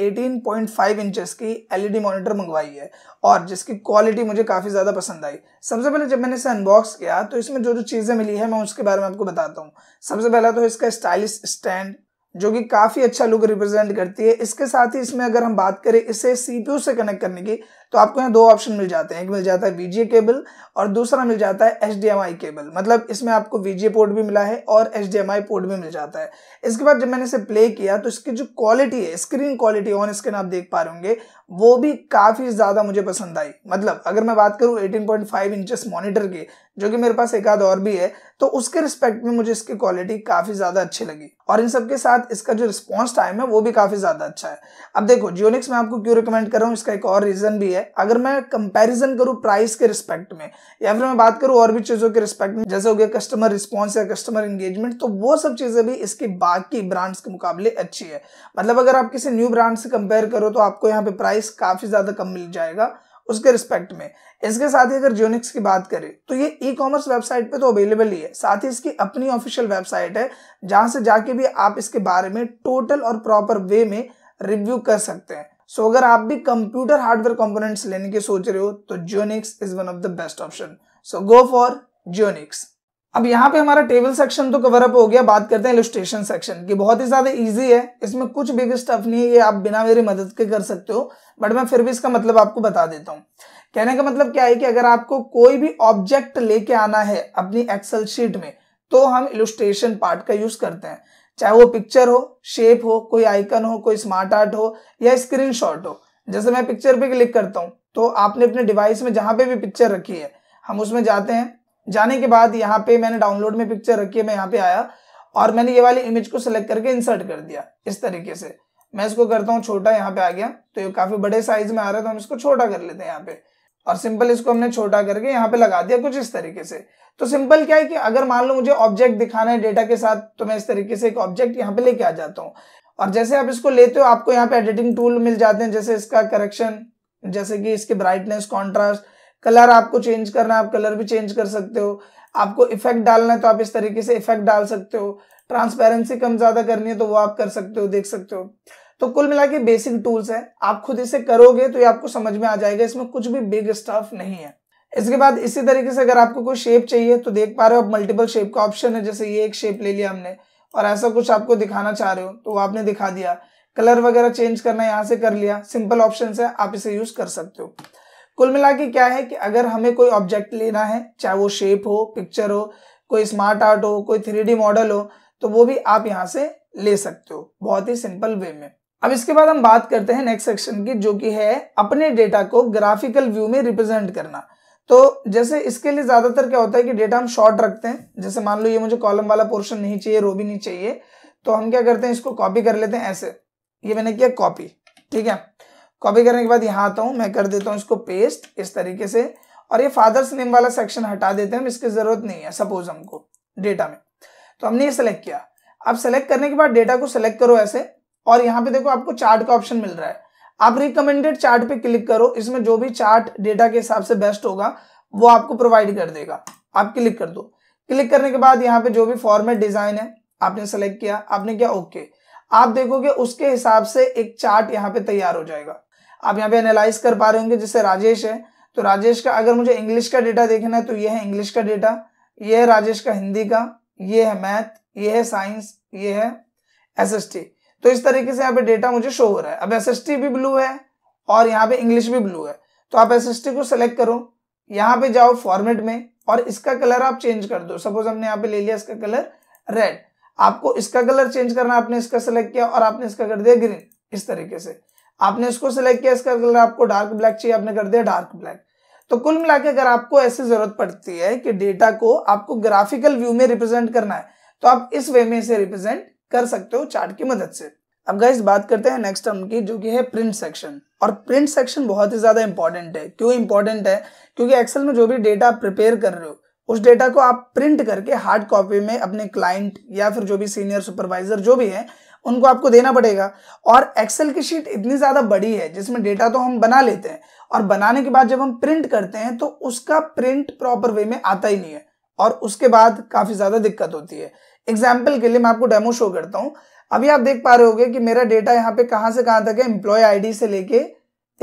18.5 इंचेस की एलईडी मॉनिटर e मंगवाई है और जिसकी क्वालिटी मुझे काफ़ी ज़्यादा पसंद आई सबसे पहले जब मैंने इसे अनबॉक्स किया तो इसमें जो जो चीज़ें मिली है मैं उसके बारे में आपको बताता हूँ सबसे पहला तो इसका स्टाइलिश स्टैंड जो कि काफ़ी अच्छा लुक रिप्रेजेंट करती है इसके साथ ही इसमें अगर हम बात करें इसे सीपीयू से कनेक्ट करने की तो आपको यहाँ दो ऑप्शन मिल जाते हैं एक मिल जाता है वीजीए केबल और दूसरा मिल जाता है एच केबल मतलब इसमें आपको वीजीए पोर्ट भी मिला है और एच पोर्ट भी मिल जाता है इसके बाद जब मैंने इसे प्ले किया तो इसकी जो क्वालिटी है स्क्रीन क्वालिटी ऑन स्क्रीन आप देख पा रहे होंगे वो भी काफ़ी ज़्यादा मुझे पसंद आई मतलब अगर मैं बात करूँ एटीन पॉइंट इंचेस मॉनिटर की जो कि मेरे पास एक आध और भी है तो उसके रिस्पेक्ट में मुझे इसकी क्वालिटी काफ़ी ज़्यादा अच्छी लगी और इन सब के साथ इसका जो रिस्पॉन्स टाइम है वो भी काफ़ी ज़्यादा अच्छा है अब देखो जियोनिक्स मैं आपको क्यों रिकमेंड कर रहा हूँ इसका एक और रीज़न भी है है अगर मैं कंपैरिजन करूं प्राइस के रिस्पेक्ट में या फिर मैं बात करूं और भी चीज़ों के रिस्पेक्ट में जैसे हो गया कस्टमर रिस्पॉन्स या कस्टमर एंगेजमेंट तो वो सब चीज़ें भी इसके बाकी ब्रांड्स के मुकाबले अच्छी है मतलब अगर आप किसी न्यू ब्रांड से कंपेयर करो तो आपको यहाँ पे प्राइस काफ़ी ज़्यादा कम मिल जाएगा उसके रिस्पेक्ट में इसके साथ ही अगर जियोनिक्स की बात करें तो ये ई कॉमर्स वेबसाइट पे तो अवेलेबल ही है साथ ही इसकी अपनी ऑफिशियल वेबसाइट है जहां से जाके भी आप इसके बारे में टोटल और प्रॉपर वे में रिव्यू कर सकते हैं सो अगर आप भी कंप्यूटर हार्डवेयर कंपोनेंट्स लेने की सोच रहे हो तो Geonix is one of the best option so go for Geonix अब यहाँ पे हमारा टेबल सेक्शन तो कवर अप हो गया बात करते हैं इलिस्ट्रेशन सेक्शन की बहुत ही ज्यादा इजी है इसमें कुछ बिग स्टफ नहीं है ये आप बिना मेरी मदद के कर सकते हो बट मैं फिर भी इसका मतलब आपको बता देता हूँ कहने का मतलब क्या है कि अगर आपको कोई भी ऑब्जेक्ट लेके आना है अपनी एक्सेल शीट में तो हम इलिस्ट्रेशन पार्ट का यूज करते हैं चाहे वो पिक्चर हो शेप हो कोई आइकन हो कोई स्मार्ट आर्ट हो या स्क्रीन हो जैसे मैं पिक्चर पे क्लिक करता हूँ तो आपने अपने डिवाइस में जहां पे भी पिक्चर रखी है हम उसमें जाते हैं जाने के बाद यहाँ पे मैंने डाउनलोड में पिक्चर रखी है मैं यहाँ पे आया और मैंने ये वाली इमेज को सिलेक्ट करके इंसर्ट कर दिया इस तरीके से मैं इसको करता हूँ छोटा यहाँ पे आ गया तो ये काफी बड़े साइज में आ रहा है तो हम इसको छोटा कर लेते हैं यहाँ पे और सिंपल इसको हमने छोटा करके यहाँ पे लगा दिया कुछ इस तरीके से तो सिंपल क्या है कि अगर मान लो मुझे ऑब्जेक्ट दिखाना है डेटा के साथ तो मैं इस तरीके से एक ऑब्जेक्ट यहाँ पे लेके आ जाता हूँ और जैसे आप इसको लेते हो आपको यहाँ पे एडिटिंग टूल मिल जाते हैं जैसे इसका करेक्शन जैसे कि इसके ब्राइटनेस कॉन्ट्रास्ट कलर आपको चेंज करना है आप कलर भी चेंज कर सकते हो आपको इफेक्ट डालना है तो आप इस तरीके से इफेक्ट डाल सकते हो ट्रांसपेरेंसी कम ज्यादा करनी है तो वो आप कर सकते हो देख सकते हो तो कुल मिला के बेसिक टूल्स है आप खुद इसे करोगे तो ये आपको समझ में आ जाएगा इसमें कुछ भी बिग स्टफ नहीं है इसके बाद इसी तरीके से अगर आपको कोई शेप चाहिए तो देख पा रहे हो आप मल्टीपल शेप का ऑप्शन है जैसे ये एक शेप ले लिया हमने और ऐसा कुछ आपको दिखाना चाह रहे हो तो वो आपने दिखा दिया कलर वगैरह चेंज करना यहाँ से कर लिया सिंपल ऑप्शन है आप इसे यूज कर सकते हो कुल मिला के क्या है कि अगर हमें कोई ऑब्जेक्ट लेना है चाहे वो शेप हो पिक्चर हो कोई स्मार्ट आर्ट हो कोई थ्री मॉडल हो तो वो भी आप यहाँ से ले सकते हो बहुत ही सिंपल वे में अब इसके बाद हम बात करते हैं नेक्स्ट सेक्शन की जो कि है अपने डेटा को ग्राफिकल व्यू में रिप्रेजेंट करना तो जैसे इसके लिए ज़्यादातर क्या होता है कि डेटा हम शॉर्ट रखते हैं जैसे मान लो ये मुझे कॉलम वाला पोर्शन नहीं चाहिए रो भी नहीं चाहिए तो हम क्या करते हैं इसको कॉपी कर लेते हैं ऐसे ये मैंने किया कॉपी ठीक है कॉपी करने के बाद यहाँ आता हूँ मैं कर देता हूँ इसको पेस्ट इस तरीके से और ये फादर्स नेम वाला सेक्शन हटा देते हैं हम इसकी ज़रूरत नहीं है सपोज हमको डेटा में तो हमने ये सेलेक्ट किया अब सेलेक्ट करने के बाद डेटा को सेलेक्ट करो ऐसे और यहाँ पे देखो आपको चार्ट का ऑप्शन मिल रहा है आप रिकमेंडेड चार्ट पे क्लिक करो इसमें जो भी चार्ट डेटा के हिसाब से बेस्ट होगा वो आपको प्रोवाइड कर देगा आप क्लिक कर दो क्लिक करने के बाद यहाँ पे जो भी फॉर्मेट डिजाइन है आपने सेलेक्ट किया आपने किया ओके okay. आप देखोगे उसके हिसाब से एक चार्ट यहाँ पे तैयार हो जाएगा आप यहाँ पे एनालाइज कर पा रहे होंगे जैसे राजेश है तो राजेश का अगर मुझे इंग्लिश का डेटा देखना है तो ये है इंग्लिश का डेटा ये है राजेश का हिंदी का ये है मैथ ये है साइंस ये है एस तो इस तरीके से यहाँ पे डेटा मुझे शो हो रहा है अब एस भी ब्लू है और यहाँ पे इंग्लिश भी ब्लू है तो आप एस को सेलेक्ट करो यहाँ पे जाओ फॉर्मेट में और इसका कलर आप चेंज कर दो सपोज हमने यहाँ पे ले लिया इसका कलर रेड आपको इसका कलर चेंज करना आपने इसका सेलेक्ट किया और आपने इसका कर दिया ग्रीन इस तरीके से आपने इसको सेलेक्ट किया इसका कलर आपको डार्क ब्लैक चाहिए आपने कर दिया डार्क ब्लैक तो कुल मिला अगर आपको ऐसी जरूरत पड़ती है कि डेटा को आपको ग्राफिकल व्यू में रिप्रेजेंट करना है तो आप इस वे में इसे रिप्रेजेंट कर सकते हो चार्ट की मदद से अब गाइस बात करते हैं नेक्स्ट टर्म की जो कि है प्रिंट सेक्शन और प्रिंट सेक्शन बहुत ही ज़्यादा इंपॉर्टेंट है क्यों इंपॉर्टेंट है क्योंकि एक्सेल में जो भी डेटा आप प्रिपेयर कर रहे हो उस डेटा को आप प्रिंट करके हार्ड कॉपी में अपने क्लाइंट या फिर जो भी सीनियर सुपरवाइजर जो भी है उनको आपको देना पड़ेगा और एक्सेल की शीट इतनी ज़्यादा बड़ी है जिसमें डेटा तो हम बना लेते हैं और बनाने के बाद जब हम प्रिंट करते हैं तो उसका प्रिंट प्रॉपर वे में आता ही नहीं है और उसके बाद काफ़ी ज़्यादा दिक्कत होती है एग्जाम्पल के लिए मैं आपको डेमो शो करता हूँ अभी आप देख पा रहे हो कि मेरा डेटा यहाँ पे कहाँ से कहाँ तक है एम्प्लॉय आईडी से लेके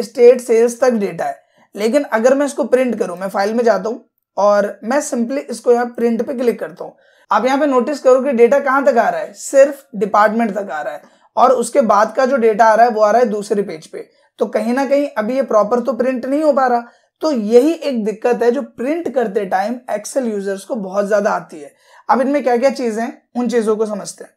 स्टेट सेल्स तक डेटा है लेकिन अगर मैं इसको प्रिंट करूँ मैं फाइल में जाता हूँ और मैं सिंपली इसको यहाँ प्रिंट पे क्लिक करता हूँ आप यहाँ पे नोटिस करो कि डेटा कहाँ तक आ रहा है सिर्फ डिपार्टमेंट तक आ रहा है और उसके बाद का जो डेटा आ रहा है वो आ रहा है दूसरे पेज पे तो कहीं ना कहीं अभी ये प्रॉपर तो प्रिंट नहीं हो पा रहा तो यही एक दिक्कत है जो प्रिंट करते टाइम एक्सेल यूजर्स को बहुत ज्यादा आती है अब इनमें क्या क्या चीजें हैं उन चीजों को समझते हैं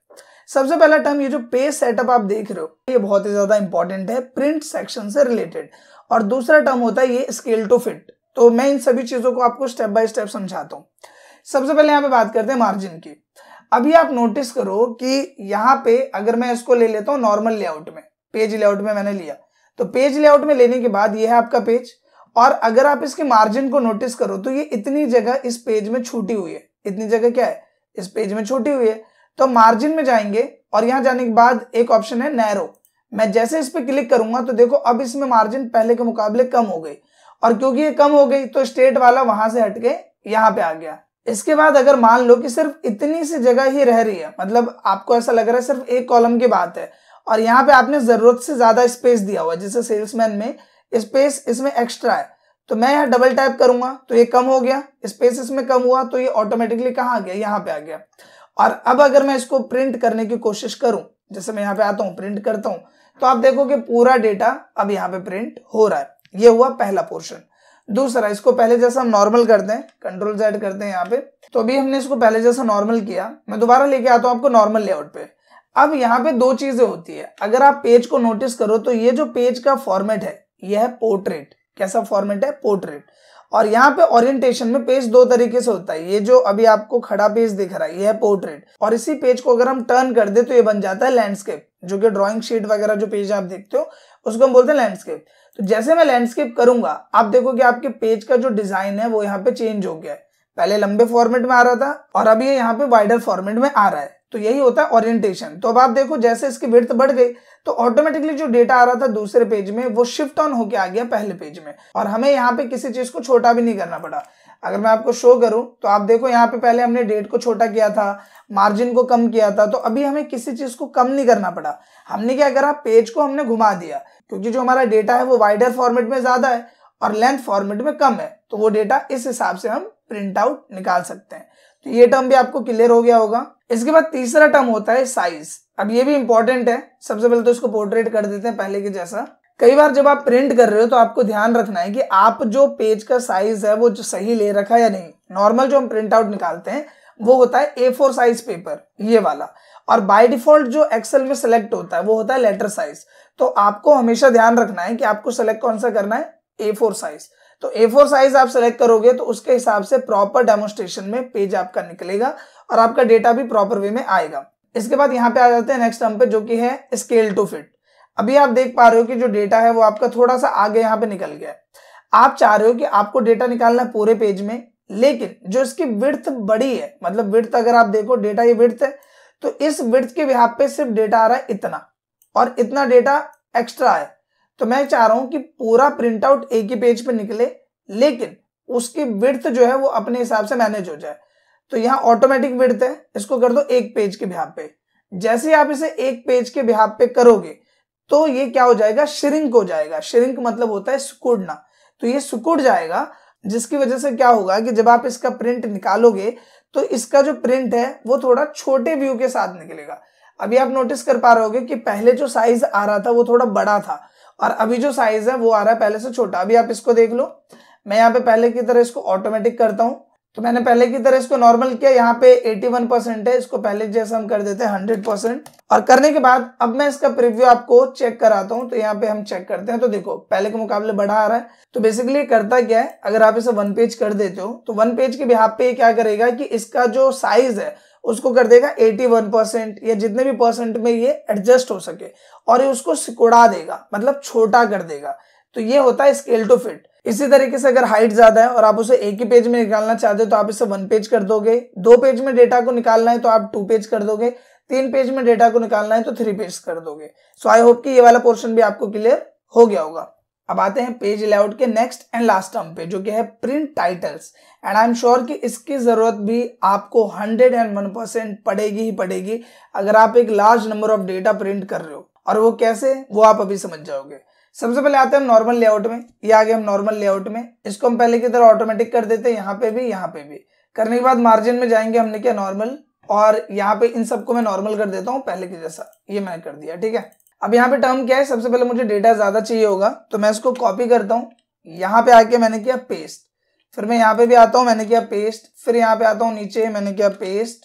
सबसे पहला टर्म ये जो पेज सेटअप आप देख रहे हो ये बहुत ही ज्यादा इंपॉर्टेंट है प्रिंट सेक्शन से रिलेटेड और दूसरा टर्म होता है ये स्केल टू फिट तो मैं इन सभी चीजों को आपको स्टेप बाय स्टेप समझाता हूँ सबसे पहले यहाँ पे बात करते हैं मार्जिन की अभी आप नोटिस करो कि यहाँ पे अगर मैं इसको ले लेता हूँ नॉर्मल लेआउट में पेज लेआउट में मैंने लिया तो पेज लेआउट में लेने के बाद ये है आपका पेज और अगर आप इसके मार्जिन को नोटिस करो तो ये इतनी जगह इस पेज में छूटी हुई है इतनी जगह क्या है इस पेज में छोटी हुई है तो मार्जिन में जाएंगे और यहां जाने के बाद एक ऑप्शन है नैरो मैं जैसे इस पर क्लिक करूंगा तो देखो अब इसमें मार्जिन पहले के मुकाबले कम हो गई और क्योंकि ये कम हो गई तो स्टेट वाला वहां से हटके यहाँ पे आ गया इसके बाद अगर मान लो कि सिर्फ इतनी सी जगह ही रह रही है मतलब आपको ऐसा लग रहा है सिर्फ एक कॉलम की बात है और यहाँ पे आपने जरूरत से ज्यादा स्पेस दिया हुआ जैसे सेल्समैन में स्पेस इसमें एक्स्ट्रा है तो मैं यहाँ डबल टाइप करूंगा तो ये कम हो गया स्पेसिस में कम हुआ तो ये ऑटोमेटिकली कहा आ गया यहाँ पे आ गया और अब अगर मैं इसको प्रिंट करने की कोशिश करूं जैसे मैं यहाँ पे आता हूँ प्रिंट करता हूं तो आप देखो कि पूरा डेटा अब यहाँ पे प्रिंट हो रहा है ये हुआ पहला पोर्शन दूसरा इसको पहले जैसा हम नॉर्मल करते हैं कंट्रोल जेड करते हैं यहाँ पे तो अभी हमने इसको पहले जैसा नॉर्मल किया मैं दोबारा लेके आता हूँ आपको नॉर्मल लेआउट पे अब यहाँ पे दो चीजें होती है अगर आप पेज को नोटिस करो तो ये जो पेज का फॉर्मेट है यह है पोर्ट्रेट कैसा फॉर्मेट है पोर्ट्रेट और यहाँ पे ओरिएंटेशन में पेज दो तरीके से होता है ये जो अभी आपको खड़ा पेज दिख रहा है ये है पोर्ट्रेट और इसी पेज को अगर हम टर्न कर दे तो ये बन जाता है लैंडस्केप जो कि ड्राइंग शीट वगैरह जो पेज आप देखते हो उसको हम बोलते हैं लैंडस्केप तो जैसे मैं लैंडस्केप करूंगा आप देखो कि आपके पेज का जो डिजाइन है वो यहाँ पे चेंज हो गया है पहले लंबे फॉर्मेट में आ रहा था और अभी ये यहाँ पे वाइडर फॉर्मेट में आ रहा है तो यही होता है ओरिएंटेशन तो अब आप देखो जैसे इसकी विर्थ बढ़ गई तो ऑटोमेटिकली जो डेटा आ रहा था दूसरे पेज में वो शिफ्ट ऑन होके आ गया पहले पेज में और हमें यहाँ पे किसी चीज को छोटा भी नहीं करना पड़ा अगर मैं आपको शो करूं तो आप देखो यहाँ पे पहले हमने डेट को छोटा किया था मार्जिन को कम किया था तो अभी हमें किसी चीज को कम नहीं करना पड़ा हमने क्या करा पेज को हमने घुमा दिया क्योंकि जो हमारा डेटा है वो वाइडर फॉर्मेट में ज्यादा है और लेंथ फॉर्मेट में कम है तो वो डेटा इस हिसाब से हम प्रिंट आउट निकाल सकते हैं तो ये टर्म भी आपको क्लियर हो गया होगा इसके बाद तीसरा टर्म होता है साइज अब ये भी इंपॉर्टेंट है सबसे पहले तो इसको पोर्ट्रेट कर देते हैं पहले के जैसा कई बार जब आप प्रिंट कर रहे हो तो आपको ध्यान रखना है कि आप जो पेज का साइज है वो सही ले रखा है या नहीं नॉर्मल जो हम प्रिंट आउट निकालते हैं वो होता है ए फोर साइज पेपर ये वाला और बाय डिफॉल्ट जो एक्सेल में सेलेक्ट होता है वो होता है लेटर साइज तो आपको हमेशा ध्यान रखना है कि आपको सेलेक्ट कौन सा करना है ए फोर साइज तो ए फोर साइज आप सेलेक्ट करोगे तो उसके हिसाब से प्रॉपर डेमोस्ट्रेशन में पेज आपका निकलेगा और आपका डेटा भी प्रॉपर वे में आएगा इसके बाद यहाँ पे आ जाते हैं नेक्स्ट टर्म पे जो कि है स्केल टू फिट अभी आप देख पा रहे हो कि जो डेटा है वो आपका थोड़ा सा आगे यहाँ पे निकल गया है आप चाह रहे हो कि आपको डेटा निकालना है पूरे पेज में लेकिन जो इसकी विर्थ बड़ी है मतलब विर्थ अगर आप देखो डेटा ये विर्थ है तो इस विर्थ के बिहाब पे सिर्फ डेटा आ रहा है इतना और इतना डेटा एक्स्ट्रा है तो मैं चाह रहा हूं कि पूरा प्रिंटआउट एक ही पेज पे निकले लेकिन उसकी विर्थ जो है वो अपने हिसाब से मैनेज हो जाए तो यहां ऑटोमेटिक विड्थ है इसको कर दो एक पेज के बिहार पे जैसे आप इसे एक पेज के बिहाब पे करोगे तो ये क्या हो जाएगा श्रिंक हो जाएगा श्रिंक मतलब होता है सुकुड़ना तो ये सुकुड़ जाएगा जिसकी वजह से क्या होगा कि जब आप इसका प्रिंट निकालोगे तो इसका जो प्रिंट है वो थोड़ा छोटे व्यू के साथ निकलेगा अभी आप नोटिस कर पा रहे होगे कि पहले जो साइज आ रहा था वो थोड़ा बड़ा था और अभी जो साइज है वो आ रहा है पहले से छोटा अभी आप इसको देख लो मैं यहाँ पे पहले की तरह इसको ऑटोमेटिक करता हूँ तो मैंने पहले की तरह इसको नॉर्मल किया यहाँ पे 81 परसेंट है इसको पहले जैसा हम कर देते हैं 100 परसेंट और करने के बाद अब मैं इसका प्रीव्यू आपको चेक कराता हूँ तो यहाँ पे हम चेक करते हैं तो देखो पहले के मुकाबले बढ़ा आ रहा है तो बेसिकली करता क्या है अगर आप इसे वन पेज कर देते हो तो वन पेज के बिहार पे क्या करेगा कि इसका जो साइज है उसको कर देगा एटी परसेंट या जितने भी परसेंट में ये एडजस्ट हो सके और ये उसको सिकुड़ा देगा मतलब छोटा कर देगा तो ये होता है स्केल टू फिट इसी तरीके से अगर हाइट ज़्यादा है और आप उसे एक ही पेज में निकालना चाहते हो तो आप इसे वन पेज कर दोगे दो पेज में डेटा को निकालना है तो आप टू पेज कर दोगे तीन पेज में डेटा को निकालना है तो थ्री पेज कर दोगे सो आई होप कि ये वाला पोर्शन भी आपको क्लियर हो गया होगा अब आते हैं पेज लेआउट के नेक्स्ट एंड लास्ट टर्म पे जो कि है print titles and I am sure कि इसकी ज़रूरत भी आपको हंड्रेड एंड वन परसेंट पड़ेगी ही पड़ेगी अगर आप एक large number of data print कर रहे हो और वो कैसे वो आप अभी समझ जाओगे सबसे पहले आते हैं हम नॉर्मल लेआउट में ये आ गए हम नॉर्मल लेआउट में इसको हम पहले की तरह ऑटोमेटिक कर देते हैं यहाँ पे भी यहाँ पे भी करने के बाद मार्जिन में जाएंगे हमने क्या नॉर्मल और यहाँ पे इन सबको मैं नॉर्मल कर देता हूँ पहले की जैसा ये मैंने कर दिया ठीक है अब यहाँ पे टर्म क्या है सबसे पहले मुझे डेटा ज्यादा चाहिए होगा तो मैं इसको कॉपी करता हूँ यहाँ पे आके मैंने किया पेस्ट फिर मैं यहाँ पे भी आता हूँ मैंने किया पेस्ट फिर यहाँ पे आता हूँ नीचे मैंने किया पेस्ट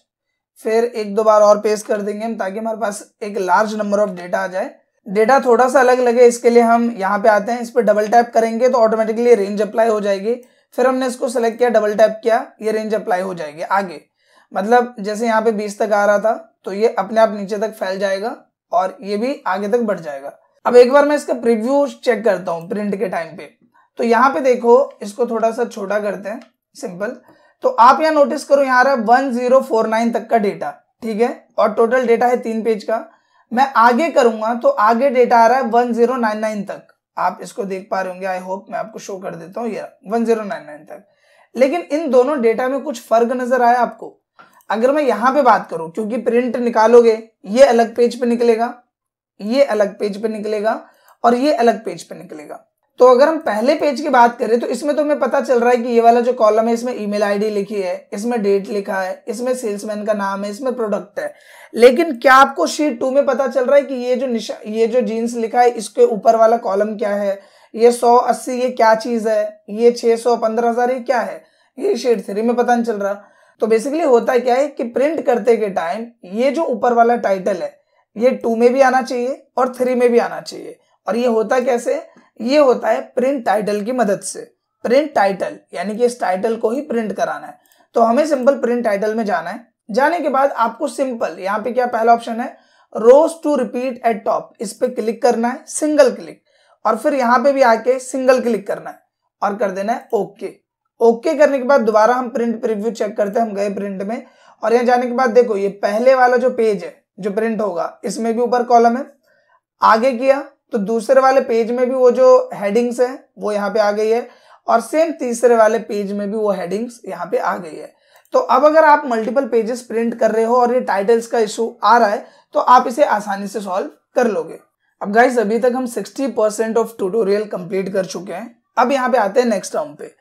फिर एक दो बार और पेस्ट कर देंगे हम ताकि हमारे पास एक लार्ज नंबर ऑफ डेटा आ जाए डेटा थोड़ा सा अलग लगे इसके लिए हम यहाँ पे आते हैं इस पर डबल टैप करेंगे तो ऑटोमेटिकली रेंज अप्लाई हो जाएगी फिर हमने इसको सेलेक्ट किया डबल टैप किया ये रेंज अप्लाई हो जाएगी आगे मतलब जैसे यहाँ पे बीस तक आ रहा था तो ये अपने आप नीचे तक फैल जाएगा और ये भी आगे तक बढ़ जाएगा अब एक बार मैं इसका प्रिव्यू चेक करता हूँ प्रिंट के टाइम पे तो यहाँ पे देखो इसको थोड़ा सा छोटा करते हैं सिंपल तो आप यहाँ नोटिस करो यहाँ वन जीरो फोर नाइन तक का डेटा ठीक है और टोटल डेटा है तीन पेज का मैं आगे करूंगा तो आगे डेटा आ रहा है वन जीरो नाइन नाइन तक आप इसको देख पा रहे होंगे आई होप मैं आपको शो कर देता हूँ ये वन जीरो नाइन नाइन तक लेकिन इन दोनों डेटा में कुछ फर्क नजर आया आपको अगर मैं यहां पे बात करूं क्योंकि प्रिंट निकालोगे ये अलग पेज पे निकलेगा ये अलग पेज पे निकलेगा और ये अलग पेज पे निकलेगा तो अगर हम पहले पेज की बात करें तो इसमें तो हमें पता चल रहा है कि ये वाला जो कॉलम है इसमें ईमेल आईडी लिखी है इसमें डेट लिखा है इसमें सेल्समैन का नाम है इसमें प्रोडक्ट है लेकिन क्या आपको शीट टू में पता चल रहा है कि ये जो निशा ये जो जीन्स लिखा है इसके ऊपर वाला कॉलम क्या है ये सौ अस्सी ये क्या चीज है ये छह सौ पंद्रह हजार ये क्या है ये शीट थ्री में पता नहीं चल रहा तो बेसिकली होता क्या है कि प्रिंट करते के टाइम ये जो ऊपर वाला टाइटल है ये टू में भी आना चाहिए और थ्री में भी आना चाहिए और ये होता कैसे है ये होता है प्रिंट टाइटल की मदद से प्रिंट टाइटल यानी कि इस टाइटल को ही प्रिंट कराना है तो हमें सिंपल प्रिंट टाइटल में जाना है जाने के बाद आपको सिंपल यहाँ पे क्या पहला ऑप्शन है rows to repeat at top इस पे क्लिक करना है सिंगल क्लिक और फिर यहाँ पे भी आके सिंगल क्लिक करना है और कर देना है ओके ओके करने के बाद दोबारा हम प्रिंट प्रिव्यू चेक करते हैं हम गए प्रिंट में और यहाँ जाने के बाद देखो ये पहले वाला जो पेज है जो प्रिंट होगा इसमें भी ऊपर कॉलम है आगे किया तो दूसरे वाले पेज में भी वो जो हेडिंग्स है वो यहाँ पे आ गई है और सेम तीसरे वाले पेज में भी वो हेडिंग्स यहाँ पे आ गई है तो अब अगर आप मल्टीपल पेजेस प्रिंट कर रहे हो और ये टाइटल्स का इशू आ रहा है तो आप इसे आसानी से सॉल्व कर लोगे अब गाइज अभी तक हम 60% परसेंट ऑफ ट्यूटोरियल कंप्लीट कर चुके हैं अब यहाँ पे आते हैं नेक्स्ट टर्म पे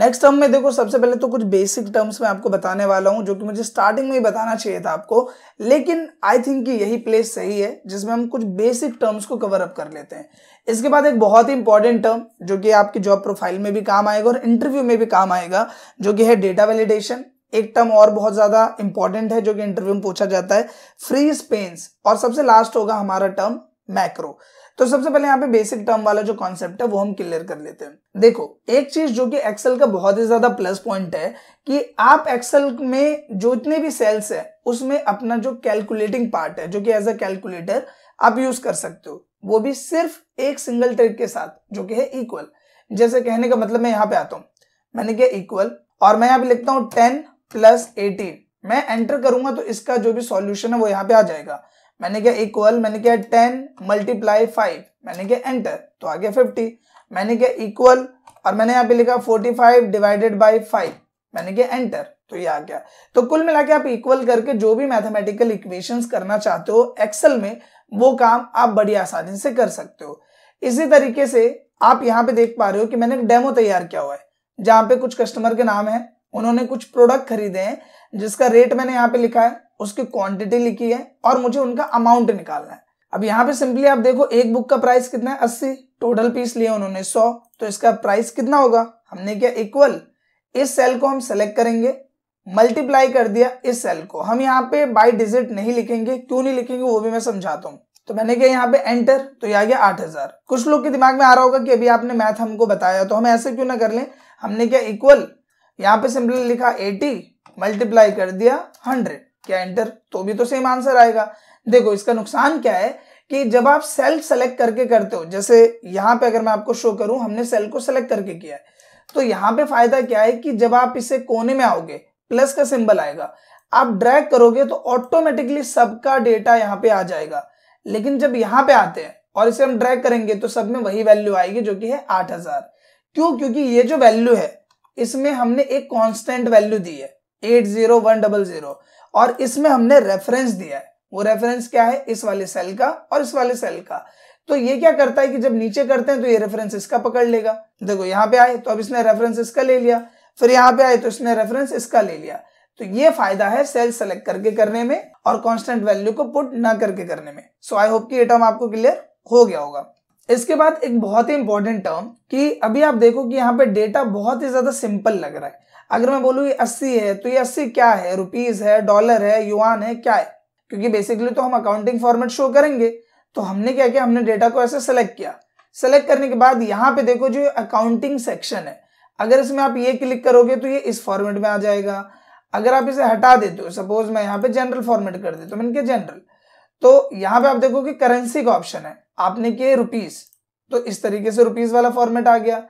नेक्स्ट टर्म में देखो सबसे पहले तो कुछ बेसिक टर्म्स में आपको बताने वाला हूँ जो कि मुझे स्टार्टिंग में ही बताना चाहिए था आपको लेकिन आई थिंक कि यही प्लेस सही है जिसमें हम कुछ बेसिक टर्म्स को कवर अप कर लेते हैं इसके बाद एक बहुत ही इंपॉर्टेंट टर्म जो कि आपकी जॉब प्रोफाइल में भी काम आएगा और इंटरव्यू में भी काम आएगा जो कि है डेटा वैलिडेशन एक टर्म और बहुत ज्यादा इंपॉर्टेंट है जो कि इंटरव्यू में पूछा जाता है फ्री स्पेन्स और सबसे लास्ट होगा हमारा टर्म मैक्रो तो सबसे पहले यहाँ पे बेसिक टर्म वाला जो कॉन्सेप्ट है वो हम क्लियर कर लेते हैं देखो एक चीज जो कि एक्सेल का बहुत ही ज्यादा प्लस पॉइंट है कि आप एक्सेल में जो इतने भी सेल्स है उसमें अपना जो कैलकुलेटिंग पार्ट है जो कि एज अ कैलकुलेटर आप यूज कर सकते हो वो भी सिर्फ एक सिंगल ट्रिक के साथ जो कि है इक्वल जैसे कहने का मतलब मैं यहाँ पे आता हूँ मैंने क्या इक्वल और मैं यहाँ पे लिखता हूँ टेन प्लस एटीन मैं एंटर करूंगा तो इसका जो भी सॉल्यूशन है वो यहाँ पे आ जाएगा मैंने क्या इक्वल मैंने क्या टेन मल्टीप्लाई फाइव मैंने क्या एंटर तो आ गया फिफ्टी मैंने क्या इक्वल और मैंने यहाँ पे लिखा forty five divided by five मैंने क्या एंटर तो ये आ गया तो कुल मिला के आप इक्वल करके जो भी मैथमेटिकल इक्वेशंस करना चाहते हो एक्सेल में वो काम आप बड़ी आसानी से कर सकते हो इसी तरीके से आप यहाँ पे देख पा रहे हो कि मैंने डेमो तैयार किया हुआ है जहाँ पे कुछ कस्टमर के नाम है उन्होंने कुछ प्रोडक्ट खरीदे हैं जिसका रेट मैंने यहाँ पे लिखा है उसकी क्वांटिटी लिखी है और मुझे उनका अमाउंट निकालना है अब यहाँ पे सिंपली आप देखो एक बुक का प्राइस कितना है अस्सी टोटल पीस लिए उन्होंने सौ तो इसका प्राइस कितना होगा हमने क्या इक्वल इस सेल को हम सेलेक्ट करेंगे मल्टीप्लाई कर दिया इस सेल को हम यहाँ पे बाई डिजिट नहीं लिखेंगे क्यों नहीं लिखेंगे वो भी मैं समझाता हूँ तो मैंने क्या यहाँ पे एंटर तो ये आ गया आठ हजार कुछ लोग के दिमाग में आ रहा होगा कि अभी आपने मैथ हमको बताया तो हम ऐसे क्यों ना कर लें हमने क्या इक्वल यहाँ पे सिंपली लिखा एटी मल्टीप्लाई कर दिया हंड्रेड क्या एंटर तो भी तो सेम आंसर आएगा देखो इसका नुकसान क्या है कि जब आप सेल सेलेक्ट करके करते हो जैसे यहां पे अगर मैं आपको शो करूं हमने सेल को सेलेक्ट करके किया है तो यहां पे फायदा क्या है कि जब आप इसे कोने में आओगे प्लस का सिंबल आएगा आप ड्रैग करोगे तो ऑटोमेटिकली सबका डेटा यहां पे आ जाएगा लेकिन जब यहां पे आते हैं और इसे हम ड्रैग करेंगे तो सब में वही वैल्यू आएगी जो कि है आठ क्यों क्योंकि ये जो वैल्यू है इसमें हमने एक कॉन्स्टेंट वैल्यू दी है एट और इसमें हमने रेफरेंस दिया है वो रेफरेंस क्या है इस वाले सेल का और इस वाले सेल का तो ये क्या करता है कि जब नीचे करते हैं तो ये रेफरेंस इसका पकड़ लेगा देखो यहाँ पे आए तो अब इसने रेफरेंस इसका ले लिया फिर यहाँ पे आए तो इसने रेफरेंस इसका ले लिया तो ये फायदा है सेल सेलेक्ट करके करने में और कांस्टेंट वैल्यू को पुट ना करके करने में सो आई होप कि ये टर्म आपको क्लियर हो गया होगा इसके बाद एक बहुत ही इंपॉर्टेंट टर्म कि अभी आप देखो कि यहाँ पे डेटा बहुत ही ज्यादा सिंपल लग रहा है अगर मैं बोलूँ ये अस्सी है तो ये अस्सी क्या है रुपीज़ है डॉलर है युआन है क्या है क्योंकि बेसिकली तो हम अकाउंटिंग फॉर्मेट शो करेंगे तो हमने क्या किया हमने डेटा को ऐसे सेलेक्ट किया सेलेक्ट करने के बाद यहाँ पे देखो जो अकाउंटिंग सेक्शन है अगर इसमें आप ये क्लिक करोगे तो ये इस फॉर्मेट में आ जाएगा अगर आप इसे हटा देते हो सपोज मैं यहाँ पे जनरल फॉर्मेट कर देता हूँ मैंने जनरल तो यहाँ पे आप देखो कि करेंसी का ऑप्शन है आपने किए रुपीज तो इस तरीके से रुपीज वाला फॉर्मेट आ गया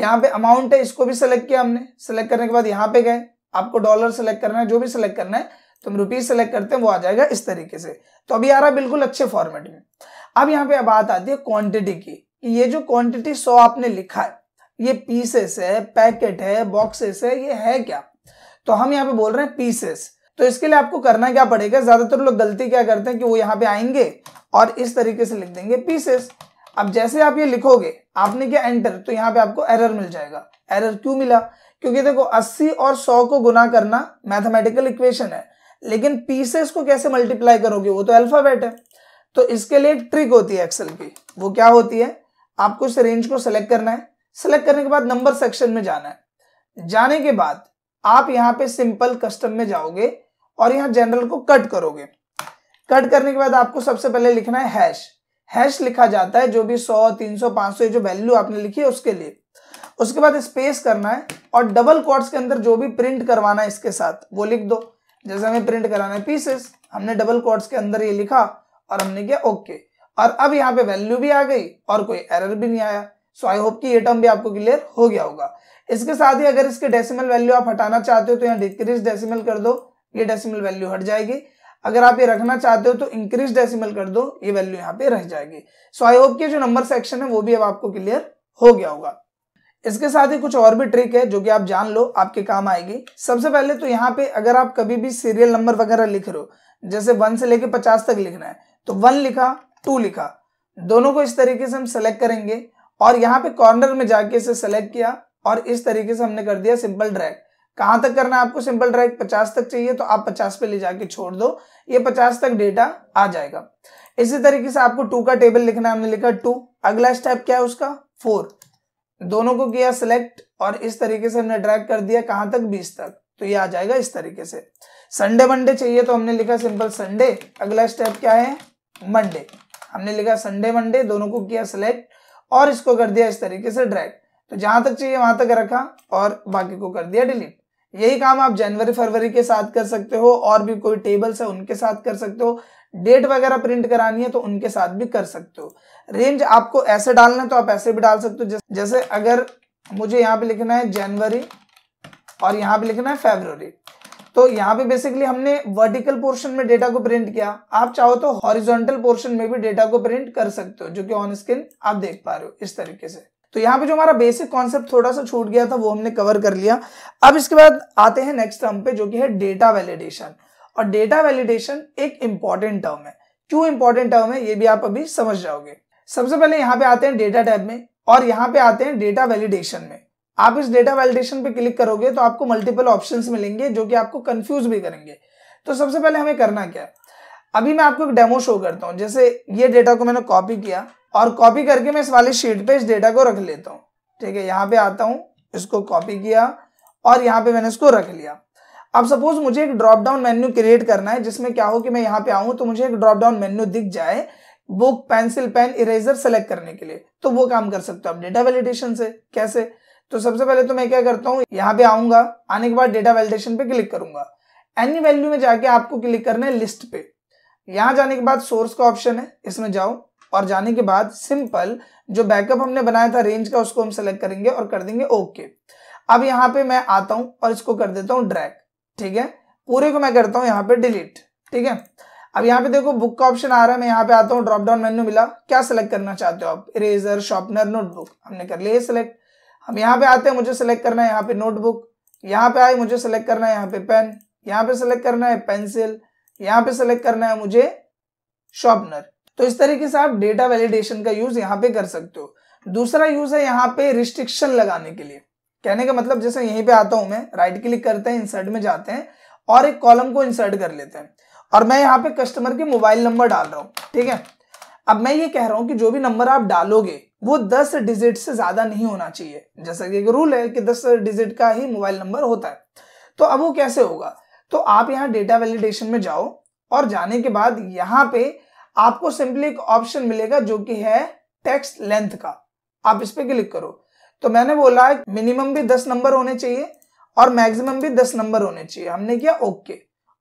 यहाँ पे अमाउंट है इसको भी सिलेक्ट किया हमने सिलेक्ट करने के बाद यहाँ पे गए आपको डॉलर सेलेक्ट करना है जो भी सिलेक्ट करना है तो हम रुपीज सेलेक्ट करते हैं वो आ जाएगा इस तरीके से तो अभी आ रहा बिल्कुल अच्छे फॉर्मेट में अब यहाँ पे बात आती है क्वांटिटी की कि ये जो क्वांटिटी सौ आपने लिखा है ये पीसेस है पैकेट है बॉक्सेस है ये है क्या तो हम यहाँ पे बोल रहे हैं पीसेस तो इसके लिए आपको करना क्या पड़ेगा ज्यादातर लोग गलती क्या करते हैं कि वो यहाँ पे आएंगे और इस तरीके से लिख देंगे पीसेस अब जैसे आप ये लिखोगे आपने किया एंटर तो यहाँ पे आपको एरर मिल जाएगा एरर क्यों मिला क्योंकि देखो 80 और 100 को गुना करना मैथमेटिकल इक्वेशन है लेकिन पीसेस को कैसे मल्टीप्लाई करोगे वो तो अल्फाबेट है तो इसके लिए ट्रिक होती है एक्सेल की वो क्या होती है आपको इस रेंज को सिलेक्ट करना है सिलेक्ट करने के बाद नंबर सेक्शन में जाना है जाने के बाद आप यहाँ पे सिंपल कस्टम में जाओगे और यहाँ जनरल को कट करोगे कट करने के बाद आपको सबसे पहले लिखना है हैश हैश लिखा जाता है जो भी सौ तीन सौ पांच सौ जो वैल्यू आपने लिखी है उसके लिए उसके बाद स्पेस करना है और डबल कोट्स के अंदर जो भी प्रिंट करवाना है इसके साथ वो लिख दो जैसे हमें प्रिंट कराना है पीसेस हमने डबल कोट्स के अंदर ये लिखा और हमने किया ओके और अब यहाँ पे वैल्यू भी आ गई और कोई एरर भी नहीं आया सो आई होप कि ये टर्म भी आपको क्लियर हो गया होगा इसके साथ ही अगर इसके डेसिमल वैल्यू आप हटाना चाहते हो तो यहाँ डिक्रीज डेसिमल कर दो ये डेसिमल वैल्यू हट जाएगी अगर आप ये रखना चाहते हो तो इंक्रीज डेसिमल कर दो ये वैल्यू यहाँ पे रह जाएगी सो आई होप के जो नंबर सेक्शन है वो भी अब आपको क्लियर हो गया होगा इसके साथ ही कुछ और भी ट्रिक है जो कि आप जान लो आपके काम आएगी सबसे पहले तो यहाँ पे अगर आप कभी भी सीरियल नंबर वगैरह लिख रहे हो जैसे वन से लेके पचास तक लिखना है तो वन लिखा टू लिखा दोनों को इस तरीके से हम सेलेक्ट करेंगे और यहाँ पे कॉर्नर में जाके इसे सेलेक्ट किया और इस तरीके से हमने कर दिया सिंपल ड्रैग कहां तक करना है आपको सिंपल ड्राइव पचास तक चाहिए तो आप पचास पे ले जाके छोड़ दो ये पचास तक डेटा आ जाएगा इसी तरीके से आपको टू का टेबल लिखना हमने लिखा टू अगला स्टेप क्या है उसका फोर दोनों को किया सिलेक्ट और इस तरीके से हमने ड्रैग कर दिया कहां तक बीस तक तो ये आ जाएगा इस तरीके से संडे मंडे चाहिए तो हमने लिखा सिंपल संडे अगला स्टेप क्या है मंडे हमने लिखा संडे मंडे दोनों को किया सिलेक्ट और इसको कर दिया इस तरीके से ड्रैग तो जहां तक चाहिए वहां तक रखा और बाकी को कर दिया डिलीट यही काम आप जनवरी फरवरी के साथ कर सकते हो और भी कोई टेबल्स है उनके साथ कर सकते हो डेट वगैरह प्रिंट करानी है तो उनके साथ भी कर सकते हो रेंज आपको ऐसे डालना है तो आप ऐसे भी डाल सकते हो जैसे अगर मुझे यहाँ पे लिखना है जनवरी और यहाँ पे लिखना है फेबररी तो यहाँ पे बेसिकली हमने वर्टिकल पोर्शन में डेटा को प्रिंट किया आप चाहो तो हॉरिजॉन्टल पोर्शन में भी डेटा को प्रिंट कर सकते हो जो कि ऑन स्क्रीन आप देख पा रहे हो इस तरीके से तो यहाँ पे जो हमारा बेसिक कॉन्सेप्ट थोड़ा सा छूट गया था वो हमने कवर कर लिया अब इसके बाद आते हैं नेक्स्ट टर्म पे जो कि है डेटा वैलिडेशन और डेटा वैलिडेशन एक इंपॉर्टेंट टर्म है क्यों इंपॉर्टेंट टर्म है ये भी आप अभी समझ जाओगे सबसे पहले यहाँ पे आते हैं डेटा टैब में और यहाँ पे आते हैं डेटा वैलिडेशन में आप इस डेटा वैलिडेशन पे क्लिक करोगे तो आपको मल्टीपल ऑप्शन मिलेंगे जो कि आपको कंफ्यूज भी करेंगे तो सबसे पहले हमें करना क्या है अभी मैं आपको एक डेमो शो करता हूँ जैसे ये डेटा को मैंने कॉपी किया और कॉपी करके मैं इस वाले शीट पे इस डेटा को रख लेता हूँ ठीक है यहाँ पे आता हूँ इसको कॉपी किया और यहाँ पे मैंने इसको रख लिया अब सपोज मुझे एक ड्रॉप डाउन मेन्यू क्रिएट करना है जिसमें क्या हो कि मैं यहाँ पे आऊँ तो मुझे एक ड्रॉप डाउन मेन्यू दिख जाए book pencil pen eraser select करने के लिए तो वो काम कर सकते हो आप डेटा वेलिडेशन से कैसे तो सबसे पहले तो मैं क्या करता हूँ यहाँ पे आऊंगा आने के बाद डेटा वेलिडेशन पे क्लिक करूंगा एनी वैल्यू में जाके आपको क्लिक करना है लिस्ट पे यहां जाने के बाद सोर्स का ऑप्शन है इसमें जाओ और जाने के बाद सिंपल जो बैकअप हमने बनाया था रेंज का उसको हम सेलेक्ट करेंगे और कर देंगे ओके अब यहाँ पे मैं आता हूं और इसको कर देता हूँ ड्रैक ठीक है पूरे को मैं करता हूँ यहाँ पे डिलीट ठीक है अब यहाँ पे देखो बुक का ऑप्शन आ रहा है मैं यहाँ पे आता हूँ ड्रॉप डाउन मेन्यू मिला क्या सिलेक्ट करना चाहते हो आप इरेजर शॉर्पनर नोटबुक हमने कर लिया सिलेक्ट हम यहाँ पे आते हैं मुझे सिलेक्ट करना है यहाँ पे नोटबुक यहाँ पे आए मुझे सिलेक्ट करना है यहाँ पे पेन यहाँ पे सिलेक्ट करना है पेंसिल यहाँ पे सिलेक्ट करना है मुझे शॉर्पनर तो इस तरीके से आप डेटा वैलिडेशन का यूज यहाँ पे कर सकते हो दूसरा यूज है यहाँ पे रिस्ट्रिक्शन लगाने के लिए कहने का मतलब जैसे यहीं पे आता हूं मैं राइट क्लिक करते हैं इंसर्ट में जाते हैं और एक कॉलम को इंसर्ट कर लेते हैं और मैं यहाँ पे कस्टमर के मोबाइल नंबर डाल रहा हूँ ठीक है अब मैं ये कह रहा हूँ कि जो भी नंबर आप डालोगे वो दस डिजिट से ज्यादा नहीं होना चाहिए जैसा कि रूल है कि दस डिजिट का ही मोबाइल नंबर होता है तो अब वो कैसे होगा तो आप यहाँ डेटा वैलिडेशन में जाओ और जाने के बाद यहाँ पे आपको सिंपली एक ऑप्शन मिलेगा जो कि है टेक्स्ट लेंथ का आप इस पर क्लिक करो तो मैंने बोला मिनिमम भी दस नंबर होने चाहिए और मैक्सिमम भी दस नंबर होने चाहिए हमने किया ओके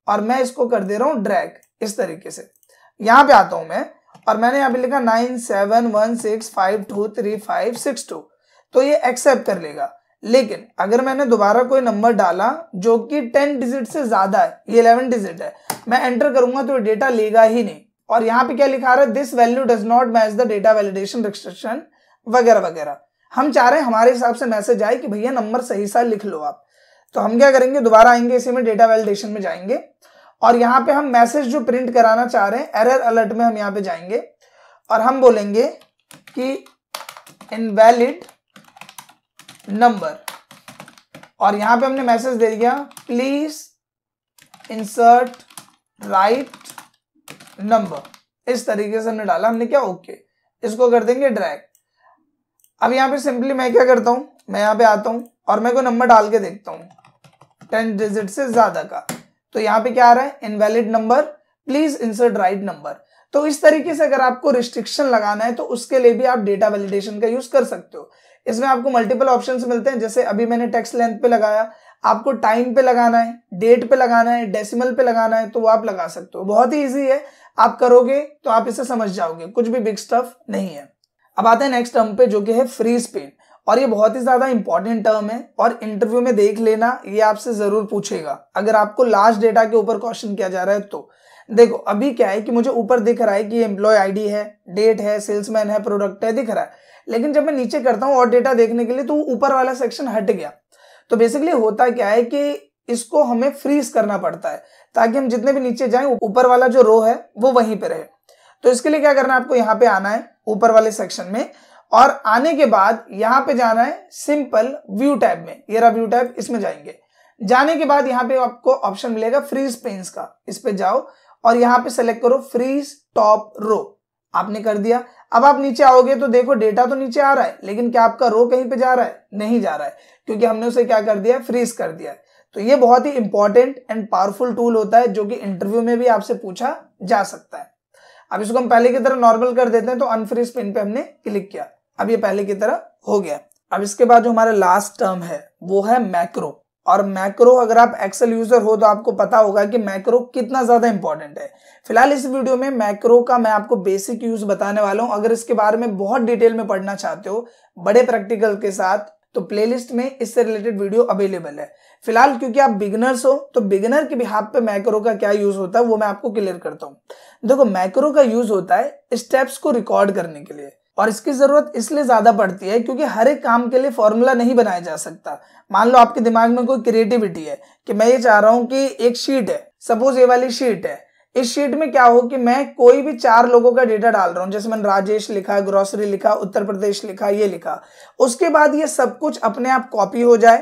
और मैं इसको कर दे रहा हूं ड्रैग इस तरीके से यहां पे आता हूं मैं और मैंने यहां पे लिखा nine seven one six five two three five six two तो ये एक्सेप्ट कर लेगा लेकिन अगर मैंने दोबारा कोई नंबर डाला जो कि टेन डिजिट से ज्यादा है ये इलेवन डिजिट है मैं एंटर करूंगा तो डेटा लेगा ही नहीं और यहाँ पे क्या लिखा रहा है this value does not match the data validation restriction वगैरह वगैरह हम चाह रहे हैं हमारे हिसाब से मैसेज आए कि भैया नंबर सही सा लिख लो आप तो हम क्या करेंगे दोबारा आएंगे इसी में डेटा वैलिडेशन में जाएंगे और यहाँ पे हम मैसेज जो प्रिंट कराना चाह रहे हैं एरर अलर्ट में हम यहाँ पे जाएंगे और हम बोलेंगे कि इनवैलिड नंबर और यहाँ पे हमने मैसेज दे दिया प्लीज इंसर्ट राइट नंबर इस तरीके से हमने डाला हमने क्या ओके इसको कर देंगे ड्रैग अब यहाँ पे सिंपली मैं क्या करता हूँ मैं यहाँ पे आता हूँ और मैं को नंबर डाल के देखता हूँ टेन डिजिट से ज्यादा का तो यहाँ पे क्या आ रहा है invalid number please insert right number तो इस तरीके से अगर आपको रिस्ट्रिक्शन लगाना है तो उसके लिए भी आप डेटा वैलिडेशन का यूज कर सकते हो इसमें आपको मल्टीपल ऑप्शन मिलते हैं जैसे अभी मैंने टेक्स्ट लेंथ पे लगाया आपको टाइम पे लगाना है डेट पे लगाना है डेसिमल पे लगाना है तो वो आप लगा सकते हो बहुत ही ईजी है आप करोगे तो आप इसे समझ जाओगे कुछ भी बिग स्टफ नहीं है अब आते हैं नेक्स्ट टर्म पे जो कि है फ्री स्पीड और ये बहुत ही ज्यादा इंपॉर्टेंट टर्म है और इंटरव्यू में देख लेना ये आपसे जरूर पूछेगा अगर आपको लास्ट डेटा के ऊपर क्वेश्चन किया जा रहा है तो देखो अभी क्या है कि मुझे ऊपर दिख रहा है कि एम्प्लॉय आईडी है डेट है सेल्समैन है प्रोडक्ट है दिख रहा है लेकिन जब मैं नीचे करता हूँ और डेटा देखने के लिए तो ऊपर वाला सेक्शन हट गया तो बेसिकली होता क्या है कि इसको हमें फ्रीज करना पड़ता है ताकि हम जितने भी नीचे जाएं ऊपर वाला जो रो है वो वहीं पे रहे तो इसके लिए क्या करना है आपको यहाँ पे आना है ऊपर वाले सेक्शन में और आने के बाद यहाँ पे जाना है सिंपल व्यू टैब में ये रहा व्यू टैब इसमें जाएंगे जाने के बाद यहाँ पे आपको ऑप्शन मिलेगा फ्रीज पेन्स का इस पे जाओ और यहाँ पे सेलेक्ट करो फ्रीज टॉप रो आपने कर दिया अब आप नीचे आओगे तो देखो डेटा तो नीचे आ रहा है लेकिन क्या आपका रो कहीं पे जा रहा है नहीं जा रहा है क्योंकि हमने उसे क्या कर दिया है फ्रीज कर दिया है तो ये बहुत ही इंपॉर्टेंट एंड पावरफुल टूल होता है जो कि इंटरव्यू में भी आपसे पूछा जा सकता है अब इसको हम पहले की तरह नॉर्मल कर देते हैं तो अनफ्री स्पिन पे हमने क्लिक किया अब ये पहले की तरह हो गया अब इसके बाद जो हमारा लास्ट टर्म है वो है मैक्रो और मैक्रो अगर आप एक्सेल यूजर हो तो आपको पता होगा कि मैक्रो कितना ज्यादा इंपॉर्टेंट है फिलहाल इस वीडियो में मैक्रो का मैं आपको बेसिक यूज बताने वाला हूं अगर इसके बारे में बहुत डिटेल में पढ़ना चाहते हो बड़े प्रैक्टिकल के साथ तो प्लेलिस्ट में इससे रिलेटेड वीडियो अवेलेबल है फिलहाल क्योंकि आप बिगनर्स हो तो बिगनर के बिहाब पे मैक्रो का क्या यूज होता है वो मैं आपको क्लियर करता हूँ देखो मैक्रो का यूज होता है स्टेप्स को रिकॉर्ड करने के लिए और इसकी जरूरत इसलिए ज्यादा पड़ती है क्योंकि हर एक काम के लिए फॉर्मूला नहीं बनाया जा सकता मान लो आपके दिमाग में कोई क्रिएटिविटी है कि मैं ये चाह रहा हूँ कि एक शीट है सपोज ये वाली शीट है इस शीट में क्या हो कि मैं कोई भी चार लोगों का डेटा डाल रहा हूँ जैसे मैंने राजेश लिखा ग्रोसरी लिखा उत्तर प्रदेश लिखा ये लिखा उसके बाद ये सब कुछ अपने आप कॉपी हो जाए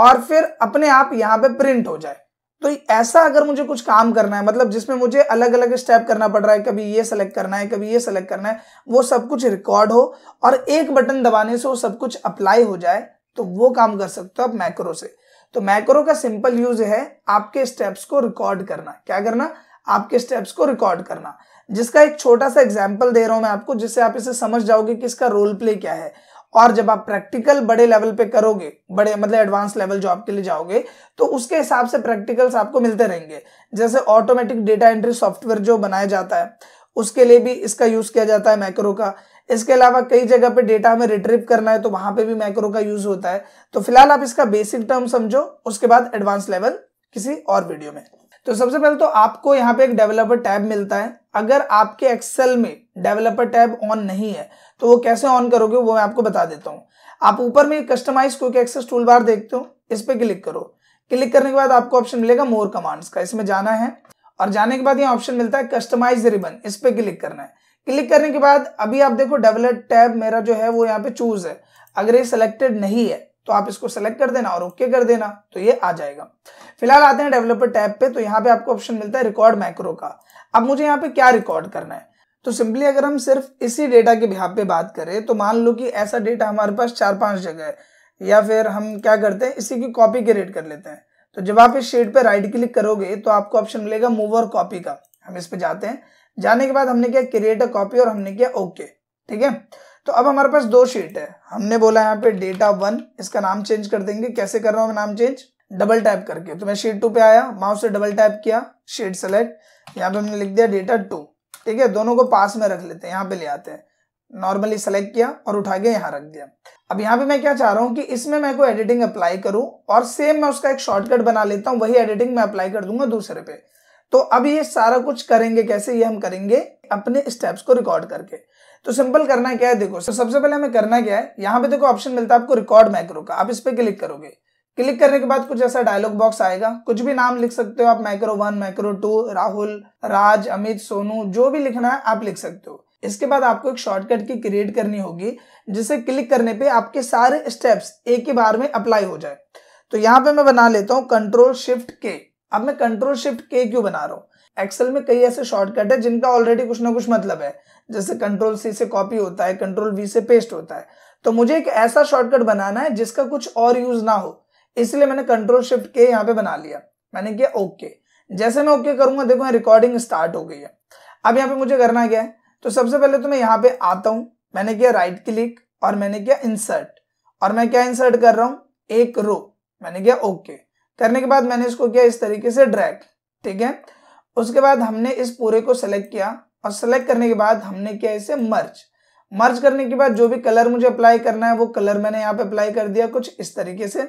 और फिर अपने आप यहाँ पे प्रिंट हो जाए तो ऐसा अगर मुझे कुछ काम करना है मतलब जिसमें मुझे अलग अलग स्टेप करना पड़ रहा है कभी ये सेलेक्ट करना है कभी ये सेलेक्ट करना है वो सब कुछ रिकॉर्ड हो और एक बटन दबाने से वो सब कुछ अप्लाई हो जाए तो वो काम कर सकते हो आप मैक्रो से तो मैक्रो का सिंपल यूज है आपके स्टेप्स को रिकॉर्ड करना क्या करना आपके स्टेप्स को रिकॉर्ड करना जिसका एक छोटा सा एग्जाम्पल दे रहा हूं मैं आपको जिससे आप इसे समझ जाओगे कि इसका रोल प्ले क्या है और जब आप प्रैक्टिकल बड़े लेवल पे करोगे बड़े मतलब एडवांस लेवल जॉब के लिए जाओगे तो उसके हिसाब से प्रैक्टिकल्स आपको मिलते रहेंगे जैसे ऑटोमेटिक डेटा एंट्री सॉफ्टवेयर जो बनाया जाता है उसके लिए भी इसका यूज किया जाता है मैक्रो का इसके अलावा कई जगह पे डेटा हमें रिट्रीव करना है तो वहां पे भी मैक्रो का यूज होता है तो फिलहाल आप इसका बेसिक टर्म समझो उसके बाद एडवांस लेवल किसी और वीडियो में तो सबसे पहले तो आपको यहाँ पे एक डेवलपर टैब मिलता है अगर आपके एक्सेल में डेवलपर टैब ऑन नहीं है तो वो कैसे ऑन करोगे वो मैं आपको बता देता हूँ आप ऊपर में customize quick access tool bar देखते हो इस पर क्लिक करो क्लिक करने के बाद आपको ऑप्शन मिलेगा मोर कमांड्स का इसमें जाना है और जाने के बाद यहाँ ऑप्शन मिलता है कस्टमाइज रिबन इस पर क्लिक करना है क्लिक करने के बाद अभी आप देखो डेवलप टैब मेरा जो है वो यहाँ पे चूज है अगर ये सिलेक्टेड नहीं है तो आप इसको सेलेक्ट कर देना और ओके कर देना तो ये आ जाएगा फिलहाल आते हैं डेवलपर टैब पे तो यहाँ पे आपको ऑप्शन मिलता है रिकॉर्ड मैक्रो का अब मुझे यहाँ पे क्या रिकॉर्ड करना है तो सिंपली अगर हम सिर्फ इसी डेटा के बिहार पे बात करें तो मान लो कि ऐसा डेटा हमारे पास चार पांच जगह है या फिर हम क्या करते हैं इसी की कॉपी क्रिएट कर लेते हैं तो जब आप इस शीट पे राइट क्लिक करोगे तो आपको ऑप्शन मिलेगा मूव और कॉपी का हम इस पे जाते हैं जाने के बाद हमने किया क्रिएट अ कॉपी और हमने किया ओके ठीक है तो अब हमारे पास दो शीट है हमने बोला यहाँ पे डेटा वन इसका नाम चेंज कर देंगे कैसे कर रहा हूं नाम चेंज डबल टाइप करके तो मैं शीट टू पे आया माउस से डबल टाइप किया शीट सेलेक्ट यहाँ पे हमने लिख दिया डेटा टू ठीक है दोनों को पास में रख लेते हैं यहाँ पे ले आते हैं नॉर्मली सेलेक्ट किया और उठा के यहाँ रख दिया अब यहाँ पे मैं क्या चाह रहा हूँ कि इसमें मैं कोई एडिटिंग अप्लाई करूँ और सेम मैं उसका एक शॉर्टकट बना लेता हूँ वही एडिटिंग मैं अप्लाई कर दूंगा दूसरे पे तो अब ये सारा कुछ करेंगे कैसे ये हम करेंगे अपने स्टेप्स को रिकॉर्ड करके तो सिंपल करना क्या है देखो तो सबसे पहले हमें करना क्या है यहाँ पे देखो ऑप्शन मिलता है आपको रिकॉर्ड मैक्रो का आप इस पर क्लिक करोगे क्लिक करने के बाद कुछ ऐसा डायलॉग बॉक्स आएगा कुछ भी नाम लिख सकते हो आप macro one macro two Rahul Raj Amit Sonu जो भी लिखना है आप लिख सकते हो इसके बाद आपको एक शॉर्टकट की क्रिएट करनी होगी जिसे क्लिक करने पे आपके सारे स्टेप्स एक ही बार में अप्लाई हो जाए तो यहाँ पे मैं बना लेता हूँ कंट्रोल शिफ्ट के अब मैं कंट्रोल शिफ्ट के क्यों बना रहा हूँ एक्सेल में कई ऐसे शॉर्टकट है जिनका ऑलरेडी कुछ ना कुछ मतलब है जैसे कंट्रोल सी से कॉपी होता है कंट्रोल वी से पेस्ट होता है तो मुझे एक ऐसा शॉर्टकट बनाना है जिसका कुछ और यूज ना हो इसलिए मैंने कंट्रोल शिफ्ट के यहाँ पे बना लिया मैंने किया ओके okay. जैसे मैं ओके okay करूंगा देखो यहाँ रिकॉर्डिंग स्टार्ट हो गई है अब यहाँ पे मुझे करना क्या है तो सबसे पहले तो मैं यहाँ पे आता हूं मैंने किया राइट क्लिक और मैंने किया इंसर्ट और मैं क्या इंसर्ट कर रहा हूँ एक रो मैंने किया ओके okay. करने के बाद मैंने इसको किया इस तरीके से ड्रैग ठीक है उसके बाद हमने इस पूरे को सेलेक्ट किया और सेलेक्ट करने के बाद हमने किया इसे मर्च मर्च करने के बाद जो भी कलर मुझे अप्लाई करना है वो कलर मैंने यहाँ पे अप्लाई कर दिया कुछ इस तरीके से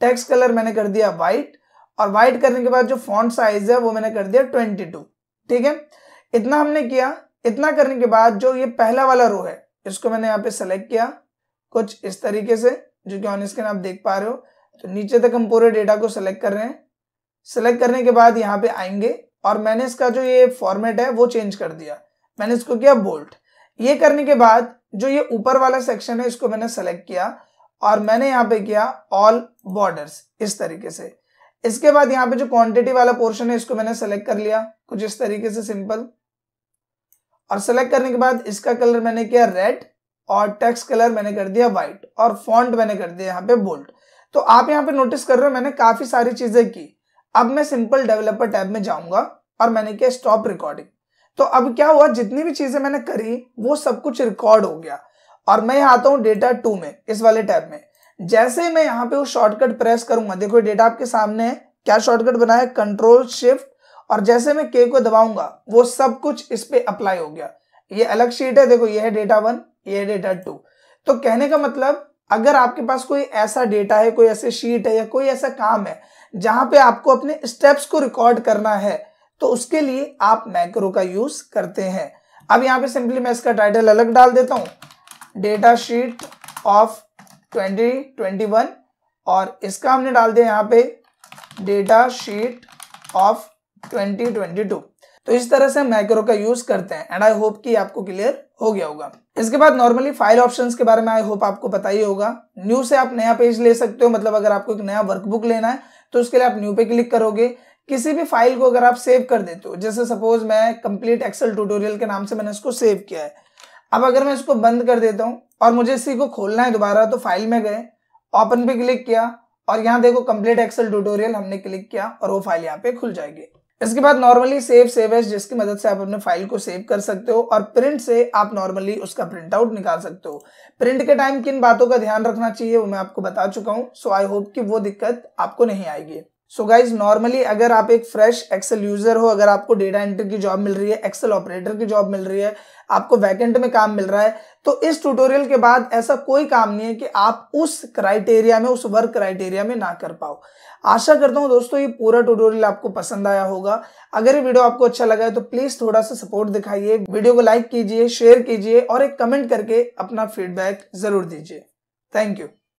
टेक्स्ट कलर मैंने कर दिया व्हाइट और वाइट करने के बाद जो फॉन्ट साइज है वो मैंने कर दिया ट्वेंटी टू ठीक है इतना हमने किया इतना करने के बाद जो ये पहला वाला रो है इसको मैंने यहाँ पे सेलेक्ट किया कुछ इस तरीके से जो कि ऑन स्क्रीन आप देख पा रहे हो तो नीचे तक हम पूरे डेटा को सेलेक्ट कर रहे हैं सेलेक्ट करने के बाद यहाँ पे आएंगे और मैंने इसका जो ये फॉर्मेट है वो चेंज कर दिया मैंने इसको किया बोल्ट ये करने के बाद जो ये ऊपर वाला सेक्शन है इसको मैंने सेलेक्ट किया और मैंने यहाँ पे किया ऑल बॉर्डर्स इस तरीके से इसके बाद यहाँ पे जो क्वांटिटी वाला पोर्शन है इसको मैंने सेलेक्ट कर लिया कुछ इस तरीके से सिंपल और सेलेक्ट करने के बाद इसका कलर मैंने किया रेड और टेक्स्ट कलर मैंने कर दिया व्हाइट और फॉन्ट मैंने कर दिया यहाँ पे बोल्ड तो आप यहाँ पे नोटिस कर रहे हो मैंने काफी सारी चीजें की अब मैं सिंपल डेवलपर टैब में जाऊंगा और मैंने किया स्टॉप रिकॉर्डिंग तो अब क्या हुआ जितनी भी चीजें मैंने करी वो सब कुछ रिकॉर्ड हो गया और मैं यहां आता हूं डेटा टू में इस वाले टैब में जैसे मैं यहां पे वो शॉर्टकट प्रेस करूंगा देखो डेटा आपके सामने है क्या शॉर्टकट बना है कंट्रोल शिफ्ट और जैसे मैं के को दबाऊंगा वो सब कुछ इस पे अप्लाई हो गया ये अलग शीट है देखो ये है डेटा वन ये है डेटा टू तो कहने का मतलब अगर आपके पास कोई ऐसा डेटा है कोई ऐसी शीट है या कोई ऐसा काम है जहां पे आपको अपने स्टेप्स को रिकॉर्ड करना है तो उसके लिए आप मैक्रो का यूज करते हैं अब यहाँ पे सिंपली मैं इसका टाइटल अलग डाल देता हूं डेटा शीट ऑफ 2021 और इसका हमने डाल दिया यहां पे डेटा शीट ऑफ 2022 तो इस तरह से मैक्रो का यूज करते हैं एंड आई होप कि आपको क्लियर हो गया होगा इसके बाद नॉर्मली फाइल ऑप्शंस के बारे में आई होप आपको पता ही होगा न्यू से आप नया पेज ले सकते हो मतलब अगर आपको एक नया वर्कबुक लेना है तो उसके लिए आप न्यू पे क्लिक करोगे किसी भी फाइल को अगर आप सेव कर देते हो जैसे सपोज मैं कंप्लीट एक्सेल ट्यूटोरियल के नाम से मैंने इसको सेव किया है अब अगर मैं इसको बंद कर देता हूँ और मुझे इसी को खोलना है दोबारा तो फाइल में गए ओपन पे क्लिक किया और यहाँ देखो कंप्लीट एक्सेल ट्यूटोरियल हमने क्लिक किया और वो फाइल यहाँ पे खुल जाएगी इसके बाद नॉर्मली सेव सेव एज जिसकी मदद से आप अपने फाइल को सेव कर सकते हो और प्रिंट से आप नॉर्मली उसका प्रिंट आउट निकाल सकते हो प्रिंट के टाइम किन बातों का ध्यान रखना चाहिए वो मैं आपको बता चुका हूँ सो आई होप कि वो दिक्कत आपको नहीं आएगी सो गाइज नॉर्मली अगर आप एक फ्रेश एक्सेल यूजर हो अगर आपको डेटा एंट्री की जॉब मिल रही है एक्सेल ऑपरेटर की जॉब मिल रही है आपको वैकेंट में काम मिल रहा है तो इस ट्यूटोरियल के बाद ऐसा कोई काम नहीं है कि आप उस क्राइटेरिया में उस वर्क क्राइटेरिया में ना कर पाओ आशा करता हूँ दोस्तों ये पूरा ट्यूटोरियल आपको पसंद आया होगा अगर ये वीडियो आपको अच्छा लगा है तो प्लीज थोड़ा सा सपोर्ट दिखाइए वीडियो को लाइक कीजिए शेयर कीजिए और एक कमेंट करके अपना फीडबैक जरूर दीजिए थैंक यू